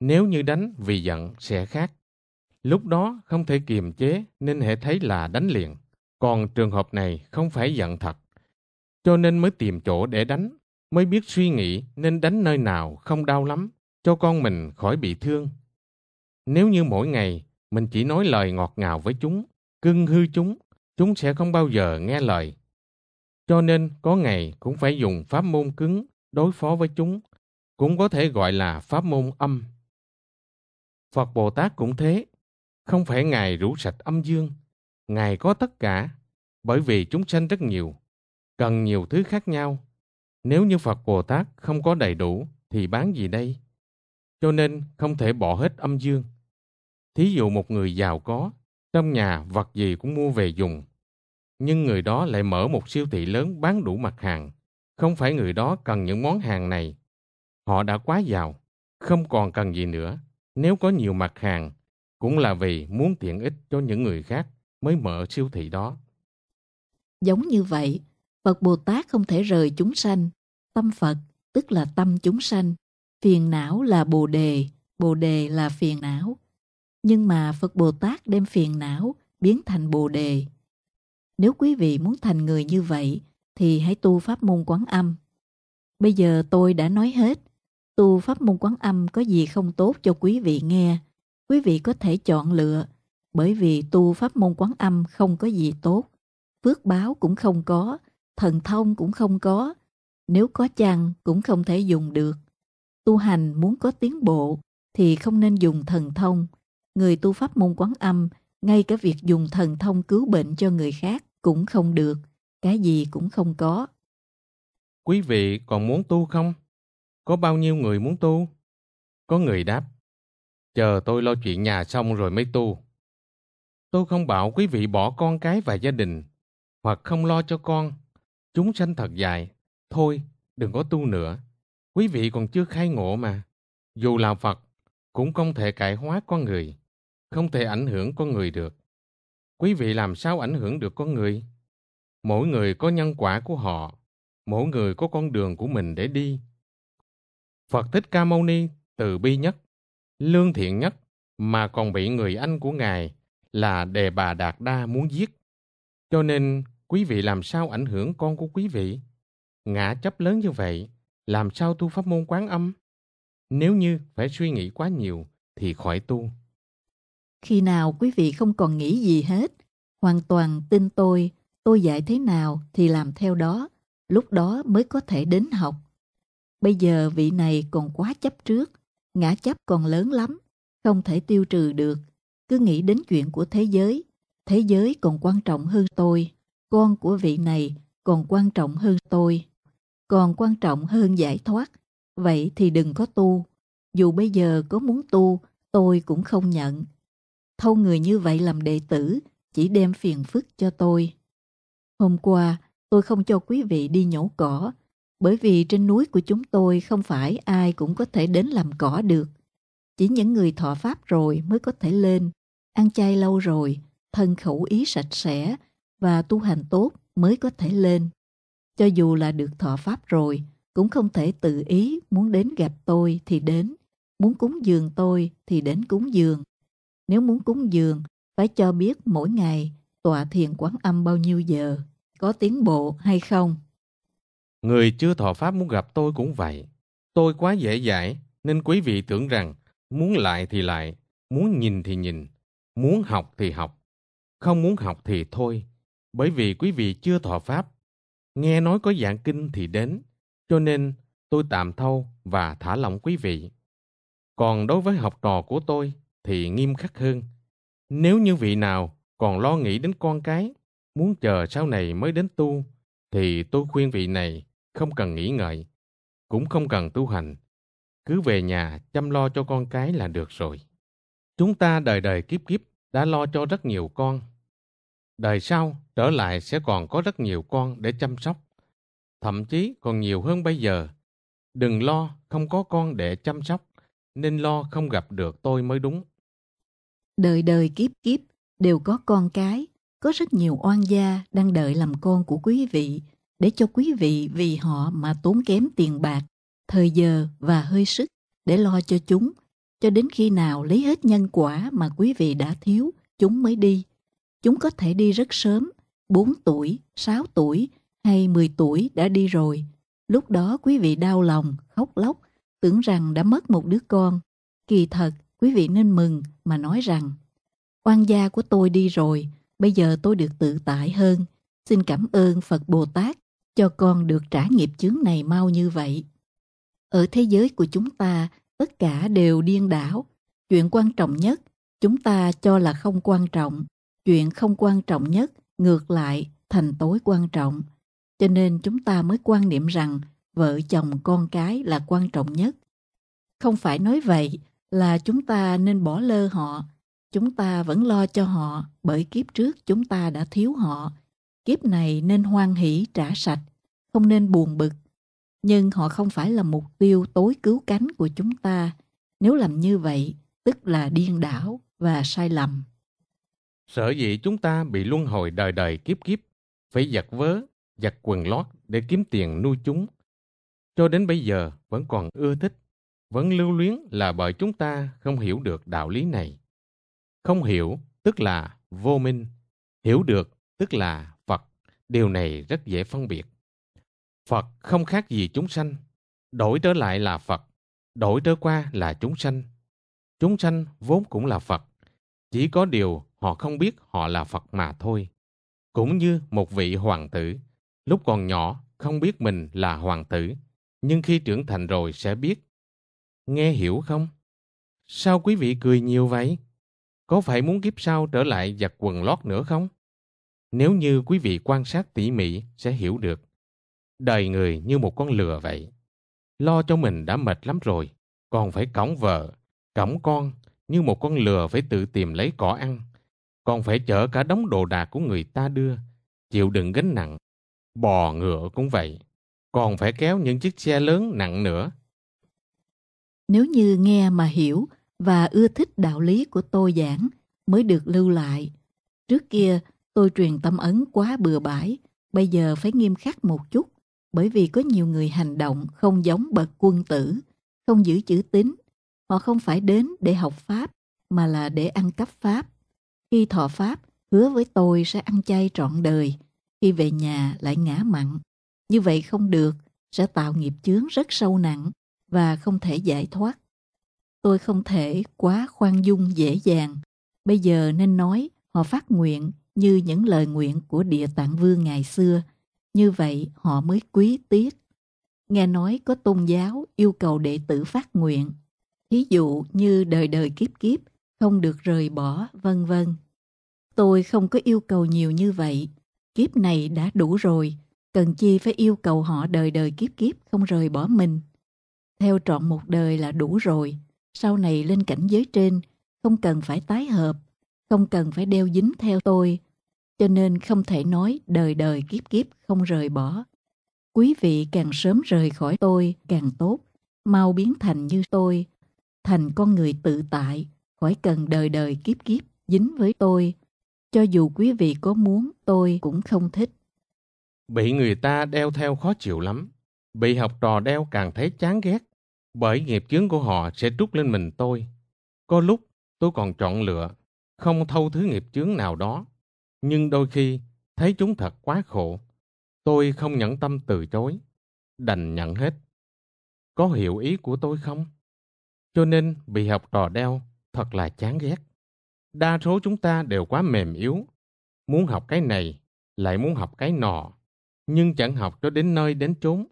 Nếu như đánh vì giận sẽ khác. Lúc đó không thể kiềm chế nên hệ thấy là đánh liền. Còn trường hợp này không phải giận thật. Cho nên mới tìm chỗ để đánh mới biết suy nghĩ nên đánh nơi nào không đau lắm, cho con mình khỏi bị thương. Nếu như mỗi ngày mình chỉ nói lời ngọt ngào với chúng, cưng hư chúng, chúng sẽ không bao giờ nghe lời. Cho nên có ngày cũng phải dùng pháp môn cứng đối phó với chúng, cũng có thể gọi là pháp môn âm. Phật Bồ Tát cũng thế, không phải Ngài rũ sạch âm dương, Ngài có tất cả, bởi vì chúng sanh rất nhiều, cần nhiều thứ khác nhau nếu như Phật Bồ Tát không có đầy đủ thì bán gì đây? Cho nên không thể bỏ hết âm dương. Thí dụ một người giàu có, trong nhà vật gì cũng mua về dùng. Nhưng người đó lại mở một siêu thị lớn bán đủ mặt hàng. Không phải người đó cần những món hàng này. Họ đã quá giàu, không còn cần gì nữa. Nếu có nhiều mặt hàng, cũng là vì muốn tiện ích cho những người khác mới mở siêu thị đó. Giống như vậy, Phật Bồ Tát không thể rời chúng sanh Tâm Phật tức là tâm chúng sanh, phiền não là bồ đề, bồ đề là phiền não. Nhưng mà Phật Bồ Tát đem phiền não biến thành bồ đề. Nếu quý vị muốn thành người như vậy thì hãy tu pháp môn quán âm. Bây giờ tôi đã nói hết, tu pháp môn quán âm có gì không tốt cho quý vị nghe. Quý vị có thể chọn lựa, bởi vì tu pháp môn quán âm không có gì tốt. Phước báo cũng không có, thần thông cũng không có, nếu có chăng cũng không thể dùng được. Tu hành muốn có tiến bộ thì không nên dùng thần thông. Người tu pháp môn quán âm, ngay cả việc dùng thần thông cứu bệnh cho người khác cũng không được, cái gì cũng không có. Quý vị còn muốn tu không? Có bao nhiêu người muốn tu? Có người đáp, chờ tôi lo chuyện nhà xong rồi mới tu. Tôi không bảo quý vị bỏ con cái và gia đình, hoặc không lo cho con. Chúng sanh thật dài, Thôi, đừng có tu nữa. Quý vị còn chưa khai ngộ mà. Dù là Phật, cũng không thể cải hóa con người, không thể ảnh hưởng con người được. Quý vị làm sao ảnh hưởng được con người? Mỗi người có nhân quả của họ, mỗi người có con đường của mình để đi. Phật Thích Ca Mâu Ni từ bi nhất, lương thiện nhất mà còn bị người anh của Ngài là Đề Bà Đạt Đa muốn giết. Cho nên quý vị làm sao ảnh hưởng con của quý vị? ngã chấp lớn như vậy, làm sao tu pháp môn quán âm? Nếu như phải suy nghĩ quá nhiều thì khỏi tu. Khi nào quý vị không còn nghĩ gì hết, hoàn toàn tin tôi, tôi dạy thế nào thì làm theo đó, lúc đó mới có thể đến học. Bây giờ vị này còn quá chấp trước, ngã chấp còn lớn lắm, không thể tiêu trừ được. Cứ nghĩ đến chuyện của thế giới, thế giới còn quan trọng hơn tôi, con của vị này còn quan trọng hơn tôi còn quan trọng hơn giải thoát. Vậy thì đừng có tu. Dù bây giờ có muốn tu, tôi cũng không nhận. Thâu người như vậy làm đệ tử, chỉ đem phiền phức cho tôi. Hôm qua, tôi không cho quý vị đi nhổ cỏ, bởi vì trên núi của chúng tôi không phải ai cũng có thể đến làm cỏ được. Chỉ những người thọ pháp rồi mới có thể lên, ăn chay lâu rồi, thân khẩu ý sạch sẽ và tu hành tốt mới có thể lên. Cho dù là được thọ pháp rồi, cũng không thể tự ý muốn đến gặp tôi thì đến, muốn cúng dường tôi thì đến cúng dường. Nếu muốn cúng dường, phải cho biết mỗi ngày tọa thiền quán âm bao nhiêu giờ, có tiến bộ hay không. Người chưa thọ pháp muốn gặp tôi cũng vậy. Tôi quá dễ dãi, nên quý vị tưởng rằng muốn lại thì lại, muốn nhìn thì nhìn, muốn học thì học, không muốn học thì thôi. Bởi vì quý vị chưa thọ pháp, Nghe nói có giảng kinh thì đến, cho nên tôi tạm thâu và thả lỏng quý vị. Còn đối với học trò của tôi thì nghiêm khắc hơn. Nếu như vị nào còn lo nghĩ đến con cái, muốn chờ sau này mới đến tu, thì tôi khuyên vị này không cần nghĩ ngợi, cũng không cần tu hành. Cứ về nhà chăm lo cho con cái là được rồi. Chúng ta đời đời kiếp kiếp đã lo cho rất nhiều con Đời sau, trở lại sẽ còn có rất nhiều con để chăm sóc. Thậm chí còn nhiều hơn bây giờ. Đừng lo không có con để chăm sóc, nên lo không gặp được tôi mới đúng. Đời đời kiếp kiếp đều có con cái, có rất nhiều oan gia đang đợi làm con của quý vị để cho quý vị vì họ mà tốn kém tiền bạc, thời giờ và hơi sức để lo cho chúng, cho đến khi nào lấy hết nhân quả mà quý vị đã thiếu, chúng mới đi. Chúng có thể đi rất sớm, 4 tuổi, 6 tuổi hay 10 tuổi đã đi rồi. Lúc đó quý vị đau lòng, khóc lóc, tưởng rằng đã mất một đứa con. Kỳ thật, quý vị nên mừng mà nói rằng quan gia của tôi đi rồi, bây giờ tôi được tự tại hơn. Xin cảm ơn Phật Bồ Tát cho con được trả nghiệp chướng này mau như vậy. Ở thế giới của chúng ta, tất cả đều điên đảo. Chuyện quan trọng nhất, chúng ta cho là không quan trọng chuyện không quan trọng nhất ngược lại thành tối quan trọng cho nên chúng ta mới quan niệm rằng vợ chồng con cái là quan trọng nhất không phải nói vậy là chúng ta nên bỏ lơ họ chúng ta vẫn lo cho họ bởi kiếp trước chúng ta đã thiếu họ kiếp này nên hoan hỷ trả sạch không nên buồn bực nhưng họ không phải là mục tiêu tối cứu cánh của chúng ta nếu làm như vậy tức là điên đảo và sai lầm Sở dĩ chúng ta bị luân hồi đời đời kiếp kiếp, phải giặt vớ, giặt quần lót để kiếm tiền nuôi chúng. Cho đến bây giờ vẫn còn ưa thích, vẫn lưu luyến là bởi chúng ta không hiểu được đạo lý này. Không hiểu tức là vô minh, hiểu được tức là Phật. Điều này rất dễ phân biệt. Phật không khác gì chúng sanh, đổi trở lại là Phật, đổi trở qua là chúng sanh. Chúng sanh vốn cũng là Phật, chỉ có điều họ không biết họ là Phật mà thôi. Cũng như một vị hoàng tử, lúc còn nhỏ không biết mình là hoàng tử, nhưng khi trưởng thành rồi sẽ biết. Nghe hiểu không? Sao quý vị cười nhiều vậy? Có phải muốn kiếp sau trở lại giặt quần lót nữa không? Nếu như quý vị quan sát tỉ mỉ sẽ hiểu được. Đời người như một con lừa vậy. Lo cho mình đã mệt lắm rồi, còn phải cõng vợ, cõng con như một con lừa phải tự tìm lấy cỏ ăn, còn phải chở cả đống đồ đạc của người ta đưa, chịu đựng gánh nặng. Bò ngựa cũng vậy, còn phải kéo những chiếc xe lớn nặng nữa. Nếu như nghe mà hiểu và ưa thích đạo lý của tôi giảng mới được lưu lại. Trước kia tôi truyền tâm ấn quá bừa bãi, bây giờ phải nghiêm khắc một chút bởi vì có nhiều người hành động không giống bậc quân tử, không giữ chữ tín. Họ không phải đến để học Pháp mà là để ăn cắp Pháp. Khi thọ Pháp, hứa với tôi sẽ ăn chay trọn đời. Khi về nhà lại ngã mặn. Như vậy không được, sẽ tạo nghiệp chướng rất sâu nặng và không thể giải thoát. Tôi không thể quá khoan dung dễ dàng. Bây giờ nên nói họ phát nguyện như những lời nguyện của địa tạng vương ngày xưa. Như vậy họ mới quý tiết. Nghe nói có tôn giáo yêu cầu đệ tử phát nguyện. Thí dụ như đời đời kiếp kiếp không được rời bỏ, vân vân. Tôi không có yêu cầu nhiều như vậy, kiếp này đã đủ rồi, cần chi phải yêu cầu họ đời đời kiếp kiếp không rời bỏ mình. Theo trọn một đời là đủ rồi, sau này lên cảnh giới trên, không cần phải tái hợp, không cần phải đeo dính theo tôi, cho nên không thể nói đời đời kiếp kiếp không rời bỏ. Quý vị càng sớm rời khỏi tôi càng tốt, mau biến thành như tôi, thành con người tự tại, khỏi cần đời đời kiếp kiếp dính với tôi, cho dù quý vị có muốn tôi cũng không thích. Bị người ta đeo theo khó chịu lắm, bị học trò đeo càng thấy chán ghét, bởi nghiệp chướng của họ sẽ trút lên mình tôi. Có lúc tôi còn chọn lựa, không thâu thứ nghiệp chướng nào đó, nhưng đôi khi thấy chúng thật quá khổ. Tôi không nhẫn tâm từ chối, đành nhận hết. Có hiểu ý của tôi không? Cho nên bị học trò đeo thật là chán ghét. Đa số chúng ta đều quá mềm yếu, muốn học cái này, lại muốn học cái nọ, nhưng chẳng học cho đến nơi đến chốn.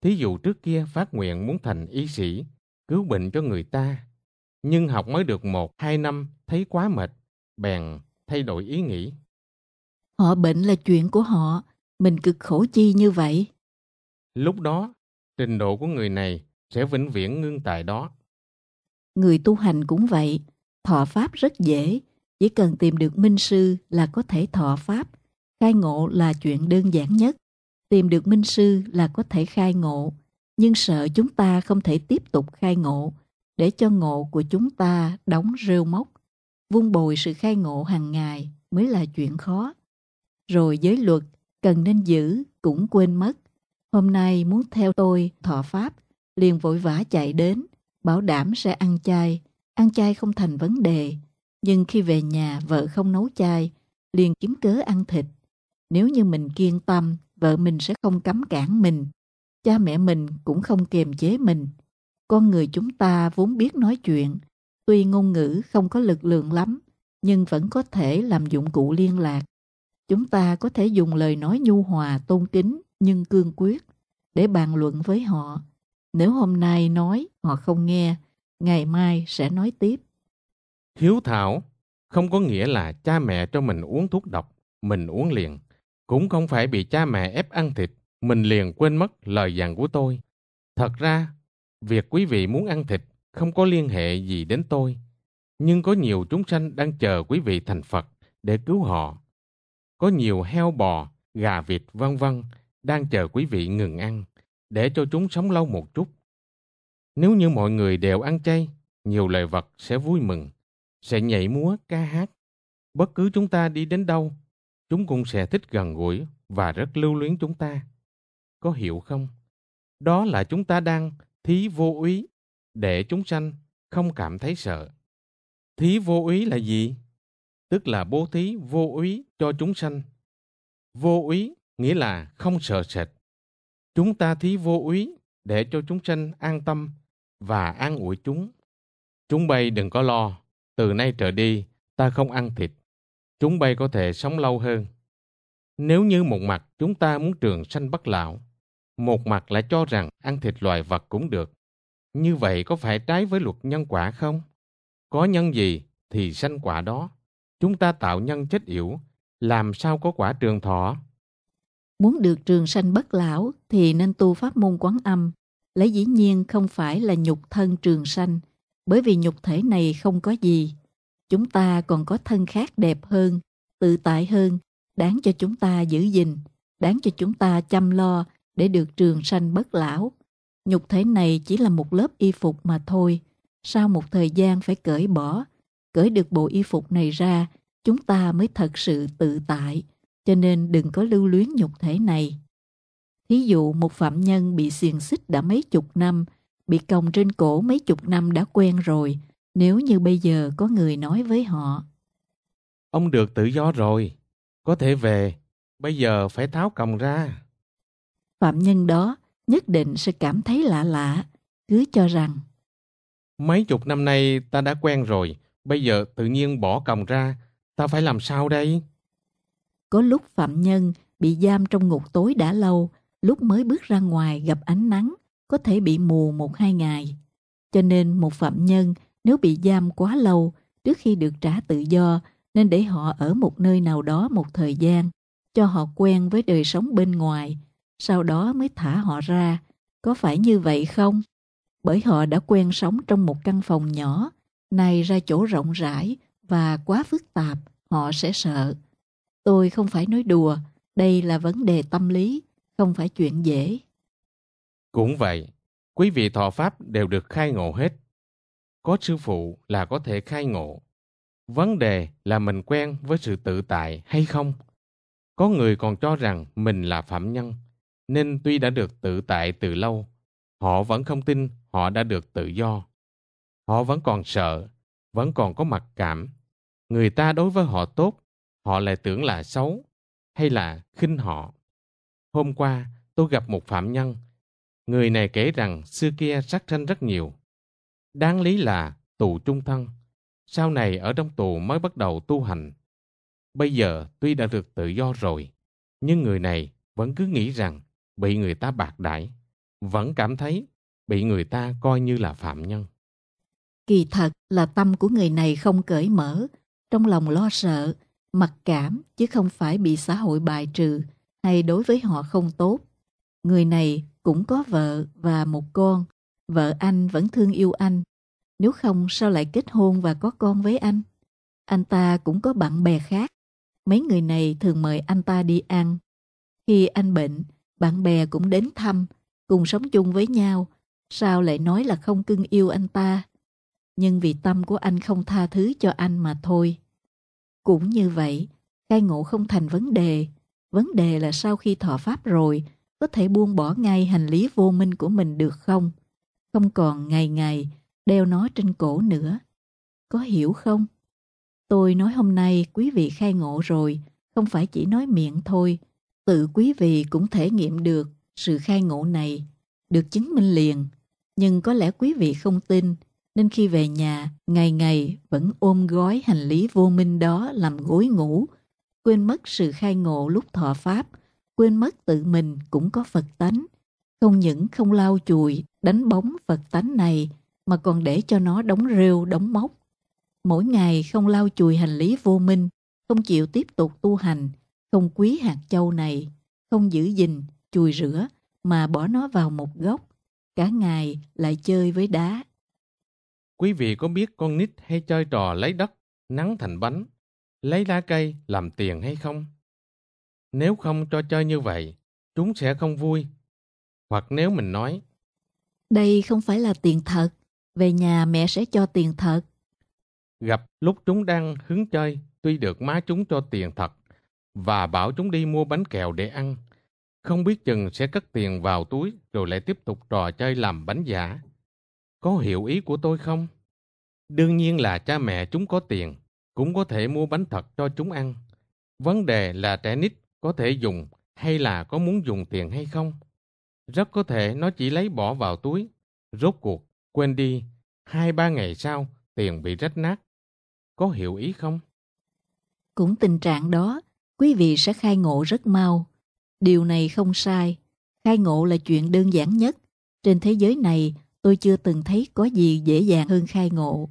Thí dụ trước kia phát nguyện muốn thành y sĩ, cứu bệnh cho người ta, nhưng học mới được một, hai năm thấy quá mệt, bèn thay đổi ý nghĩ. Họ bệnh là chuyện của họ, mình cực khổ chi như vậy? Lúc đó, trình độ của người này sẽ vĩnh viễn ngưng tại đó người tu hành cũng vậy. Thọ Pháp rất dễ, chỉ cần tìm được minh sư là có thể thọ Pháp. Khai ngộ là chuyện đơn giản nhất. Tìm được minh sư là có thể khai ngộ, nhưng sợ chúng ta không thể tiếp tục khai ngộ để cho ngộ của chúng ta đóng rêu mốc. Vun bồi sự khai ngộ hàng ngày mới là chuyện khó. Rồi giới luật cần nên giữ cũng quên mất. Hôm nay muốn theo tôi thọ pháp, liền vội vã chạy đến, bảo đảm sẽ ăn chay, ăn chay không thành vấn đề. Nhưng khi về nhà vợ không nấu chay, liền kiếm cớ ăn thịt. Nếu như mình kiên tâm, vợ mình sẽ không cấm cản mình. Cha mẹ mình cũng không kiềm chế mình. Con người chúng ta vốn biết nói chuyện, tuy ngôn ngữ không có lực lượng lắm, nhưng vẫn có thể làm dụng cụ liên lạc. Chúng ta có thể dùng lời nói nhu hòa, tôn kính, nhưng cương quyết để bàn luận với họ, nếu hôm nay nói họ không nghe, ngày mai sẽ nói tiếp. Hiếu thảo không có nghĩa là cha mẹ cho mình uống thuốc độc, mình uống liền. Cũng không phải bị cha mẹ ép ăn thịt, mình liền quên mất lời dặn của tôi. Thật ra, việc quý vị muốn ăn thịt không có liên hệ gì đến tôi. Nhưng có nhiều chúng sanh đang chờ quý vị thành Phật để cứu họ. Có nhiều heo bò, gà vịt vân vân đang chờ quý vị ngừng ăn để cho chúng sống lâu một chút. Nếu như mọi người đều ăn chay, nhiều loài vật sẽ vui mừng, sẽ nhảy múa, ca hát. Bất cứ chúng ta đi đến đâu, chúng cũng sẽ thích gần gũi và rất lưu luyến chúng ta. Có hiểu không? Đó là chúng ta đang thí vô úy để chúng sanh không cảm thấy sợ. Thí vô úy là gì? Tức là bố thí vô úy cho chúng sanh. Vô úy nghĩa là không sợ sệt. Chúng ta thí vô úy để cho chúng sanh an tâm và an ủi chúng. Chúng bay đừng có lo, từ nay trở đi ta không ăn thịt. Chúng bay có thể sống lâu hơn. Nếu như một mặt chúng ta muốn trường sanh bất lão, một mặt lại cho rằng ăn thịt loài vật cũng được. Như vậy có phải trái với luật nhân quả không? Có nhân gì thì sanh quả đó. Chúng ta tạo nhân chết yểu, làm sao có quả trường thọ? Muốn được trường sanh bất lão thì nên tu pháp môn quán âm. Lấy dĩ nhiên không phải là nhục thân trường sanh, bởi vì nhục thể này không có gì. Chúng ta còn có thân khác đẹp hơn, tự tại hơn, đáng cho chúng ta giữ gìn, đáng cho chúng ta chăm lo để được trường sanh bất lão. Nhục thể này chỉ là một lớp y phục mà thôi, sau một thời gian phải cởi bỏ, cởi được bộ y phục này ra, chúng ta mới thật sự tự tại cho nên đừng có lưu luyến nhục thể này. Thí dụ một phạm nhân bị xiềng xích đã mấy chục năm, bị còng trên cổ mấy chục năm đã quen rồi, nếu như bây giờ có người nói với họ. Ông được tự do rồi, có thể về, bây giờ phải tháo còng ra. Phạm nhân đó nhất định sẽ cảm thấy lạ lạ, cứ cho rằng Mấy chục năm nay ta đã quen rồi, bây giờ tự nhiên bỏ còng ra, ta phải làm sao đây? Có lúc phạm nhân bị giam trong ngục tối đã lâu, lúc mới bước ra ngoài gặp ánh nắng, có thể bị mù một hai ngày. Cho nên một phạm nhân nếu bị giam quá lâu trước khi được trả tự do nên để họ ở một nơi nào đó một thời gian, cho họ quen với đời sống bên ngoài, sau đó mới thả họ ra. Có phải như vậy không? Bởi họ đã quen sống trong một căn phòng nhỏ, nay ra chỗ rộng rãi và quá phức tạp, họ sẽ sợ. Tôi không phải nói đùa, đây là vấn đề tâm lý, không phải chuyện dễ. Cũng vậy, quý vị thọ Pháp đều được khai ngộ hết. Có sư phụ là có thể khai ngộ. Vấn đề là mình quen với sự tự tại hay không? Có người còn cho rằng mình là phạm nhân, nên tuy đã được tự tại từ lâu, họ vẫn không tin họ đã được tự do. Họ vẫn còn sợ, vẫn còn có mặc cảm. Người ta đối với họ tốt họ lại tưởng là xấu hay là khinh họ. Hôm qua, tôi gặp một phạm nhân. Người này kể rằng xưa kia sát sanh rất nhiều. Đáng lý là tù trung thân. Sau này ở trong tù mới bắt đầu tu hành. Bây giờ tuy đã được tự do rồi, nhưng người này vẫn cứ nghĩ rằng bị người ta bạc đãi, vẫn cảm thấy bị người ta coi như là phạm nhân. Kỳ thật là tâm của người này không cởi mở, trong lòng lo sợ, mặc cảm chứ không phải bị xã hội bài trừ hay đối với họ không tốt. Người này cũng có vợ và một con, vợ anh vẫn thương yêu anh. Nếu không sao lại kết hôn và có con với anh? Anh ta cũng có bạn bè khác. Mấy người này thường mời anh ta đi ăn. Khi anh bệnh, bạn bè cũng đến thăm, cùng sống chung với nhau. Sao lại nói là không cưng yêu anh ta? Nhưng vì tâm của anh không tha thứ cho anh mà thôi. Cũng như vậy, cai ngộ không thành vấn đề. Vấn đề là sau khi thọ pháp rồi, có thể buông bỏ ngay hành lý vô minh của mình được không? Không còn ngày ngày đeo nó trên cổ nữa. Có hiểu không? Tôi nói hôm nay quý vị khai ngộ rồi, không phải chỉ nói miệng thôi. Tự quý vị cũng thể nghiệm được sự khai ngộ này, được chứng minh liền. Nhưng có lẽ quý vị không tin, nên khi về nhà, ngày ngày vẫn ôm gói hành lý vô minh đó làm gối ngủ, quên mất sự khai ngộ lúc thọ Pháp, quên mất tự mình cũng có Phật tánh. Không những không lau chùi, đánh bóng Phật tánh này, mà còn để cho nó đóng rêu, đóng móc. Mỗi ngày không lau chùi hành lý vô minh, không chịu tiếp tục tu hành, không quý hạt châu này, không giữ gìn, chùi rửa, mà bỏ nó vào một góc. Cả ngày lại chơi với đá, Quý vị có biết con nít hay chơi trò lấy đất, nắng thành bánh, lấy lá cây làm tiền hay không? Nếu không cho chơi như vậy, chúng sẽ không vui. Hoặc nếu mình nói, đây không phải là tiền thật, về nhà mẹ sẽ cho tiền thật. Gặp lúc chúng đang hứng chơi, tuy được má chúng cho tiền thật và bảo chúng đi mua bánh kẹo để ăn, không biết chừng sẽ cất tiền vào túi rồi lại tiếp tục trò chơi làm bánh giả. Có hiểu ý của tôi không? Đương nhiên là cha mẹ chúng có tiền, cũng có thể mua bánh thật cho chúng ăn. Vấn đề là trẻ nít có thể dùng hay là có muốn dùng tiền hay không. Rất có thể nó chỉ lấy bỏ vào túi, rốt cuộc, quên đi, hai ba ngày sau tiền bị rách nát. Có hiểu ý không? Cũng tình trạng đó, quý vị sẽ khai ngộ rất mau. Điều này không sai, khai ngộ là chuyện đơn giản nhất. Trên thế giới này Tôi chưa từng thấy có gì dễ dàng hơn khai ngộ.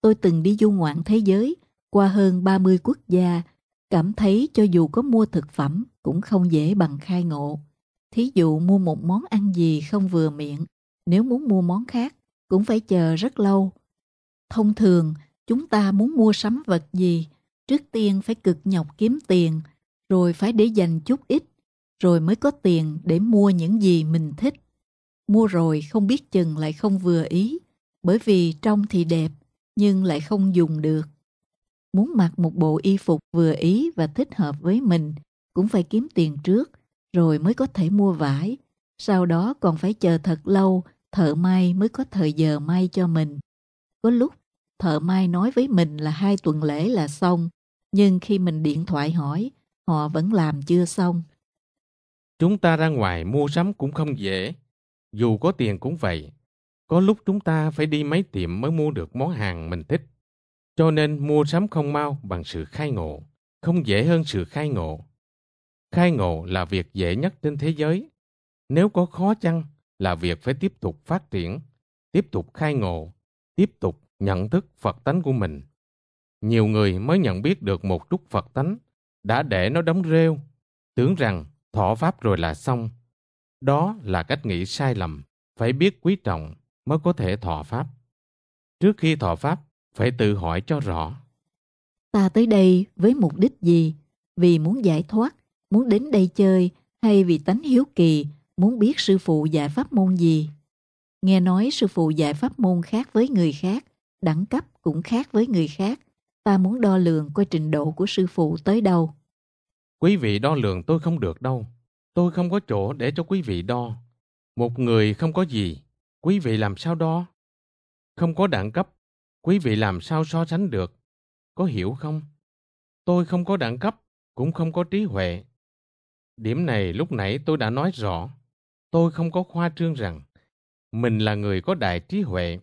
Tôi từng đi du ngoạn thế giới, qua hơn 30 quốc gia, cảm thấy cho dù có mua thực phẩm cũng không dễ bằng khai ngộ. Thí dụ mua một món ăn gì không vừa miệng, nếu muốn mua món khác cũng phải chờ rất lâu. Thông thường, chúng ta muốn mua sắm vật gì, trước tiên phải cực nhọc kiếm tiền, rồi phải để dành chút ít, rồi mới có tiền để mua những gì mình thích mua rồi không biết chừng lại không vừa ý, bởi vì trông thì đẹp nhưng lại không dùng được. Muốn mặc một bộ y phục vừa ý và thích hợp với mình cũng phải kiếm tiền trước rồi mới có thể mua vải, sau đó còn phải chờ thật lâu thợ may mới có thời giờ may cho mình. Có lúc thợ may nói với mình là hai tuần lễ là xong, nhưng khi mình điện thoại hỏi, họ vẫn làm chưa xong. Chúng ta ra ngoài mua sắm cũng không dễ, dù có tiền cũng vậy, có lúc chúng ta phải đi mấy tiệm mới mua được món hàng mình thích. Cho nên mua sắm không mau bằng sự khai ngộ, không dễ hơn sự khai ngộ. Khai ngộ là việc dễ nhất trên thế giới. Nếu có khó chăng là việc phải tiếp tục phát triển, tiếp tục khai ngộ, tiếp tục nhận thức Phật tánh của mình. Nhiều người mới nhận biết được một chút Phật tánh, đã để nó đóng rêu, tưởng rằng thọ pháp rồi là xong, đó là cách nghĩ sai lầm, phải biết quý trọng mới có thể thọ pháp. Trước khi thọ pháp, phải tự hỏi cho rõ. Ta tới đây với mục đích gì? Vì muốn giải thoát, muốn đến đây chơi hay vì tánh hiếu kỳ, muốn biết sư phụ dạy pháp môn gì? Nghe nói sư phụ dạy pháp môn khác với người khác, đẳng cấp cũng khác với người khác. Ta muốn đo lường coi trình độ của sư phụ tới đâu. Quý vị đo lường tôi không được đâu. Tôi không có chỗ để cho quý vị đo. Một người không có gì, quý vị làm sao đo? Không có đẳng cấp, quý vị làm sao so sánh được? Có hiểu không? Tôi không có đẳng cấp, cũng không có trí huệ. Điểm này lúc nãy tôi đã nói rõ. Tôi không có khoa trương rằng mình là người có đại trí huệ.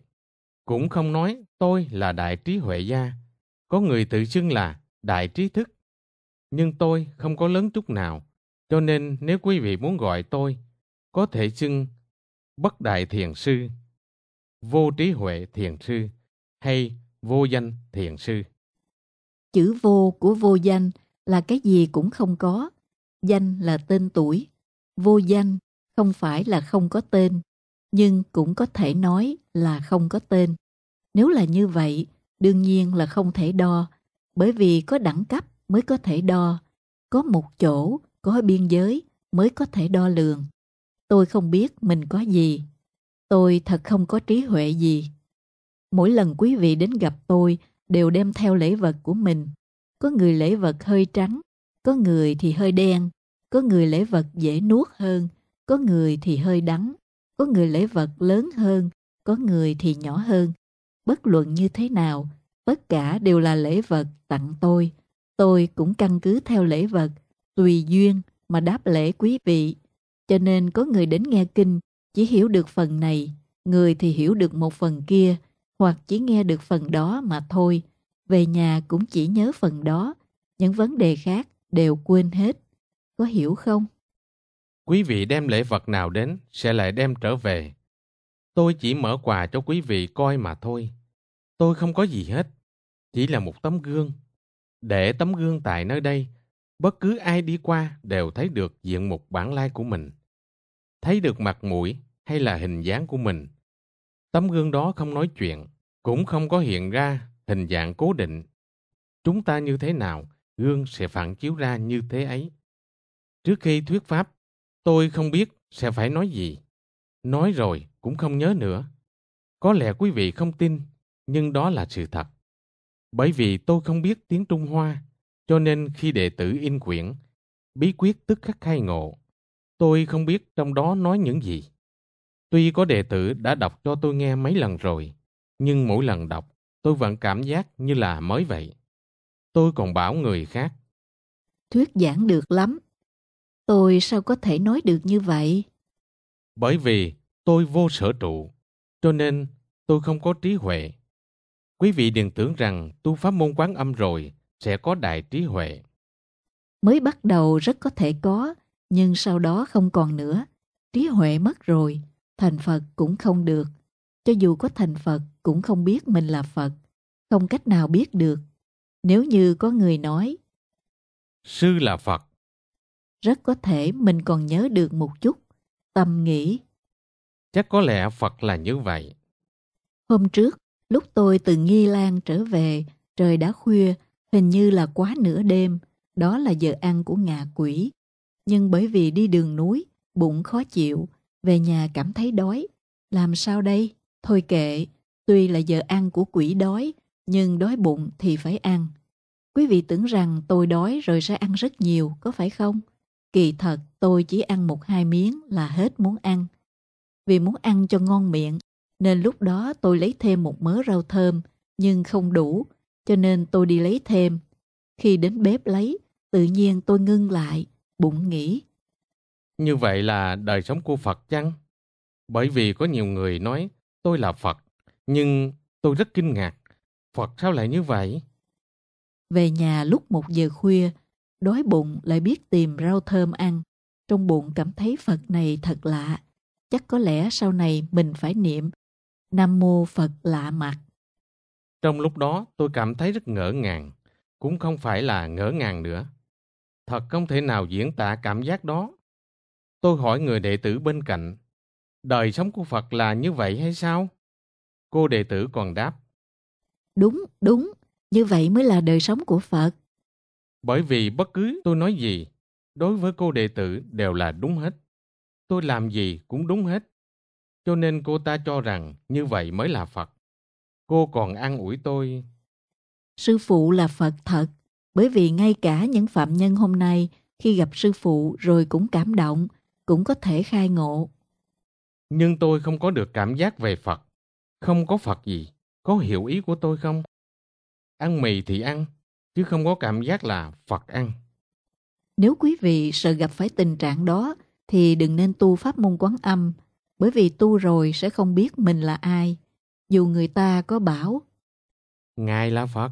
Cũng không nói tôi là đại trí huệ gia. Có người tự xưng là đại trí thức. Nhưng tôi không có lớn chút nào cho nên nếu quý vị muốn gọi tôi, có thể xưng Bất Đại Thiền Sư, Vô Trí Huệ Thiền Sư hay Vô Danh Thiền Sư. Chữ vô của vô danh là cái gì cũng không có. Danh là tên tuổi. Vô danh không phải là không có tên, nhưng cũng có thể nói là không có tên. Nếu là như vậy, đương nhiên là không thể đo, bởi vì có đẳng cấp mới có thể đo. Có một chỗ có biên giới mới có thể đo lường. Tôi không biết mình có gì. Tôi thật không có trí huệ gì. Mỗi lần quý vị đến gặp tôi đều đem theo lễ vật của mình. Có người lễ vật hơi trắng, có người thì hơi đen, có người lễ vật dễ nuốt hơn, có người thì hơi đắng, có người lễ vật lớn hơn, có người thì nhỏ hơn. Bất luận như thế nào, tất cả đều là lễ vật tặng tôi. Tôi cũng căn cứ theo lễ vật tùy duyên mà đáp lễ quý vị. Cho nên có người đến nghe kinh chỉ hiểu được phần này, người thì hiểu được một phần kia, hoặc chỉ nghe được phần đó mà thôi. Về nhà cũng chỉ nhớ phần đó, những vấn đề khác đều quên hết. Có hiểu không? Quý vị đem lễ vật nào đến sẽ lại đem trở về. Tôi chỉ mở quà cho quý vị coi mà thôi. Tôi không có gì hết, chỉ là một tấm gương. Để tấm gương tại nơi đây bất cứ ai đi qua đều thấy được diện mục bản lai của mình thấy được mặt mũi hay là hình dáng của mình tấm gương đó không nói chuyện cũng không có hiện ra hình dạng cố định chúng ta như thế nào gương sẽ phản chiếu ra như thế ấy trước khi thuyết pháp tôi không biết sẽ phải nói gì nói rồi cũng không nhớ nữa có lẽ quý vị không tin nhưng đó là sự thật bởi vì tôi không biết tiếng trung hoa cho nên khi đệ tử in quyển, bí quyết tức khắc khai ngộ, tôi không biết trong đó nói những gì. Tuy có đệ tử đã đọc cho tôi nghe mấy lần rồi, nhưng mỗi lần đọc tôi vẫn cảm giác như là mới vậy. Tôi còn bảo người khác. Thuyết giảng được lắm. Tôi sao có thể nói được như vậy? Bởi vì tôi vô sở trụ, cho nên tôi không có trí huệ. Quý vị đừng tưởng rằng tu pháp môn quán âm rồi sẽ có đại trí huệ. Mới bắt đầu rất có thể có, nhưng sau đó không còn nữa. Trí huệ mất rồi, thành Phật cũng không được. Cho dù có thành Phật cũng không biết mình là Phật, không cách nào biết được. Nếu như có người nói Sư là Phật Rất có thể mình còn nhớ được một chút Tâm nghĩ Chắc có lẽ Phật là như vậy Hôm trước, lúc tôi từ Nghi Lan trở về, trời đã khuya, Hình như là quá nửa đêm, đó là giờ ăn của ngạ quỷ. Nhưng bởi vì đi đường núi, bụng khó chịu, về nhà cảm thấy đói. Làm sao đây? Thôi kệ, tuy là giờ ăn của quỷ đói, nhưng đói bụng thì phải ăn. Quý vị tưởng rằng tôi đói rồi sẽ ăn rất nhiều, có phải không? Kỳ thật, tôi chỉ ăn một hai miếng là hết muốn ăn. Vì muốn ăn cho ngon miệng, nên lúc đó tôi lấy thêm một mớ rau thơm, nhưng không đủ, cho nên tôi đi lấy thêm. Khi đến bếp lấy, tự nhiên tôi ngưng lại, bụng nghĩ. Như vậy là đời sống của Phật chăng? Bởi vì có nhiều người nói tôi là Phật, nhưng tôi rất kinh ngạc. Phật sao lại như vậy? Về nhà lúc một giờ khuya, đói bụng lại biết tìm rau thơm ăn. Trong bụng cảm thấy Phật này thật lạ. Chắc có lẽ sau này mình phải niệm Nam Mô Phật lạ mặt. Trong lúc đó tôi cảm thấy rất ngỡ ngàng, cũng không phải là ngỡ ngàng nữa. Thật không thể nào diễn tả cảm giác đó. Tôi hỏi người đệ tử bên cạnh, đời sống của Phật là như vậy hay sao? Cô đệ tử còn đáp. Đúng, đúng, như vậy mới là đời sống của Phật. Bởi vì bất cứ tôi nói gì, đối với cô đệ tử đều là đúng hết. Tôi làm gì cũng đúng hết. Cho nên cô ta cho rằng như vậy mới là Phật. Cô còn an ủi tôi. Sư phụ là Phật thật, bởi vì ngay cả những phạm nhân hôm nay khi gặp sư phụ rồi cũng cảm động, cũng có thể khai ngộ. Nhưng tôi không có được cảm giác về Phật. Không có Phật gì, có hiểu ý của tôi không? Ăn mì thì ăn, chứ không có cảm giác là Phật ăn. Nếu quý vị sợ gặp phải tình trạng đó, thì đừng nên tu pháp môn quán âm, bởi vì tu rồi sẽ không biết mình là ai. Dù người ta có bảo Ngài là Phật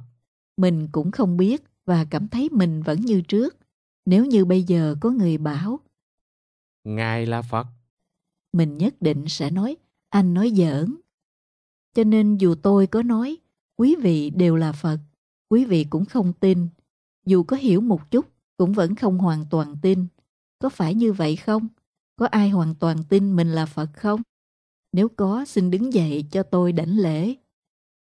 Mình cũng không biết và cảm thấy mình vẫn như trước Nếu như bây giờ có người bảo Ngài là Phật Mình nhất định sẽ nói Anh nói giỡn Cho nên dù tôi có nói Quý vị đều là Phật Quý vị cũng không tin Dù có hiểu một chút Cũng vẫn không hoàn toàn tin Có phải như vậy không? Có ai hoàn toàn tin mình là Phật không? Nếu có, xin đứng dậy cho tôi đảnh lễ.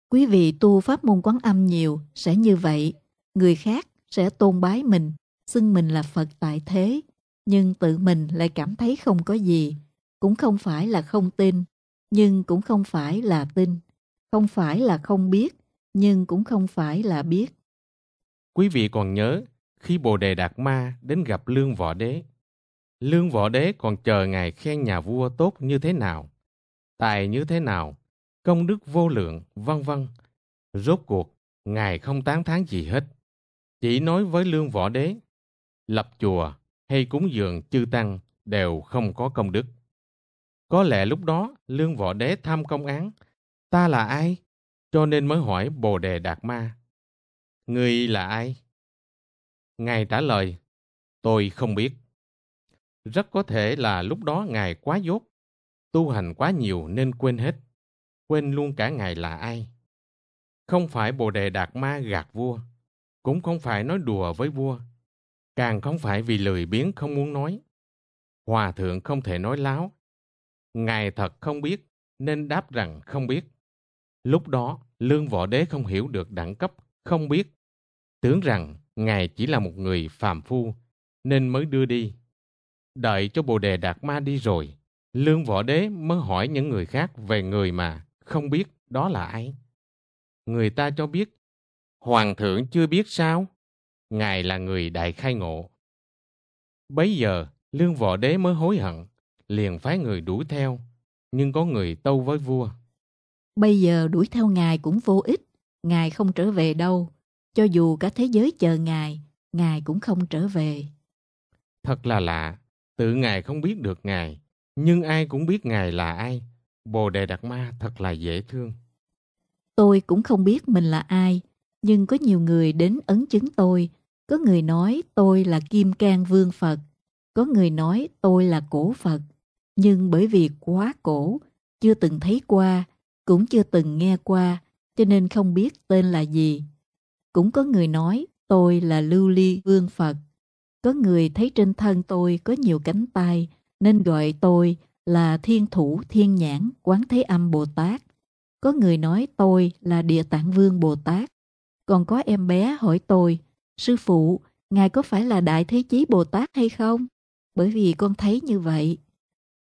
Quý vị tu pháp môn quán âm nhiều sẽ như vậy. Người khác sẽ tôn bái mình, xưng mình là Phật tại thế, nhưng tự mình lại cảm thấy không có gì. Cũng không phải là không tin, nhưng cũng không phải là tin. Không phải là không biết, nhưng cũng không phải là biết. Quý vị còn nhớ khi Bồ Đề Đạt Ma đến gặp Lương Võ Đế. Lương Võ Đế còn chờ ngài khen nhà vua tốt như thế nào. Tài như thế nào, công đức vô lượng, vân vân. Rốt cuộc, Ngài không tán thán gì hết. Chỉ nói với Lương Võ Đế, lập chùa hay cúng dường chư tăng đều không có công đức. Có lẽ lúc đó Lương Võ Đế tham công án, ta là ai? Cho nên mới hỏi Bồ Đề Đạt Ma. Người là ai? Ngài trả lời, tôi không biết. Rất có thể là lúc đó Ngài quá dốt, tu hành quá nhiều nên quên hết, quên luôn cả ngài là ai. Không phải Bồ Đề Đạt Ma gạt vua, cũng không phải nói đùa với vua, càng không phải vì lười biếng không muốn nói. Hòa thượng không thể nói láo. Ngài thật không biết nên đáp rằng không biết. Lúc đó, Lương Võ Đế không hiểu được đẳng cấp, không biết. Tưởng rằng Ngài chỉ là một người phàm phu, nên mới đưa đi. Đợi cho Bồ Đề Đạt Ma đi rồi, Lương Võ Đế mới hỏi những người khác về người mà không biết đó là ai. Người ta cho biết, Hoàng thượng chưa biết sao? Ngài là người đại khai ngộ. Bấy giờ, Lương Võ Đế mới hối hận, liền phái người đuổi theo, nhưng có người tâu với vua. Bây giờ đuổi theo Ngài cũng vô ích, Ngài không trở về đâu. Cho dù cả thế giới chờ Ngài, Ngài cũng không trở về. Thật là lạ, tự Ngài không biết được Ngài, nhưng ai cũng biết Ngài là ai. Bồ Đề Đạt Ma thật là dễ thương. Tôi cũng không biết mình là ai, nhưng có nhiều người đến ấn chứng tôi. Có người nói tôi là Kim Cang Vương Phật, có người nói tôi là cổ Phật. Nhưng bởi vì quá cổ, chưa từng thấy qua, cũng chưa từng nghe qua, cho nên không biết tên là gì. Cũng có người nói tôi là Lưu Ly Vương Phật. Có người thấy trên thân tôi có nhiều cánh tay, nên gọi tôi là Thiên Thủ Thiên Nhãn Quán Thế Âm Bồ Tát. Có người nói tôi là Địa Tạng Vương Bồ Tát. Còn có em bé hỏi tôi, Sư phụ, Ngài có phải là Đại Thế Chí Bồ Tát hay không? Bởi vì con thấy như vậy.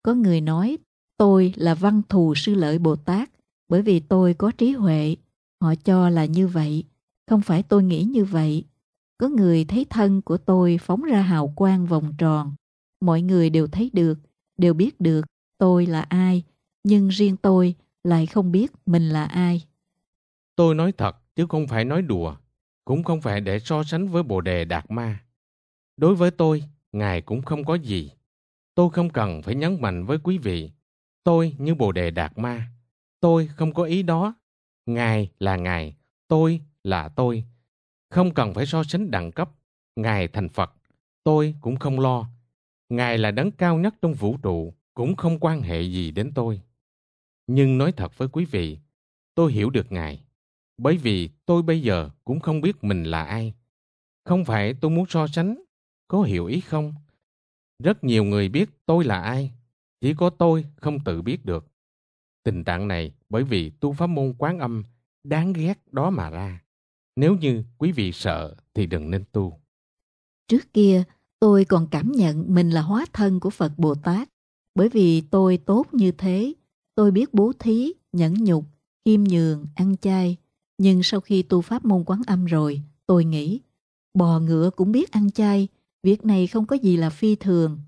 Có người nói tôi là Văn Thù Sư Lợi Bồ Tát bởi vì tôi có trí huệ. Họ cho là như vậy, không phải tôi nghĩ như vậy. Có người thấy thân của tôi phóng ra hào quang vòng tròn mọi người đều thấy được, đều biết được tôi là ai, nhưng riêng tôi lại không biết mình là ai. Tôi nói thật chứ không phải nói đùa, cũng không phải để so sánh với Bồ đề Đạt Ma. Đối với tôi, ngài cũng không có gì. Tôi không cần phải nhấn mạnh với quý vị, tôi như Bồ đề Đạt Ma. Tôi không có ý đó. Ngài là ngài, tôi là tôi. Không cần phải so sánh đẳng cấp, ngài thành Phật, tôi cũng không lo Ngài là đấng cao nhất trong vũ trụ, cũng không quan hệ gì đến tôi. Nhưng nói thật với quý vị, tôi hiểu được Ngài. Bởi vì tôi bây giờ cũng không biết mình là ai. Không phải tôi muốn so sánh, có hiểu ý không? Rất nhiều người biết tôi là ai, chỉ có tôi không tự biết được. Tình trạng này bởi vì tu pháp môn quán âm đáng ghét đó mà ra. Nếu như quý vị sợ thì đừng nên tu. Trước kia, Tôi còn cảm nhận mình là hóa thân của Phật Bồ Tát. Bởi vì tôi tốt như thế, tôi biết bố thí, nhẫn nhục, khiêm nhường, ăn chay. Nhưng sau khi tu pháp môn quán âm rồi, tôi nghĩ, bò ngựa cũng biết ăn chay, việc này không có gì là phi thường.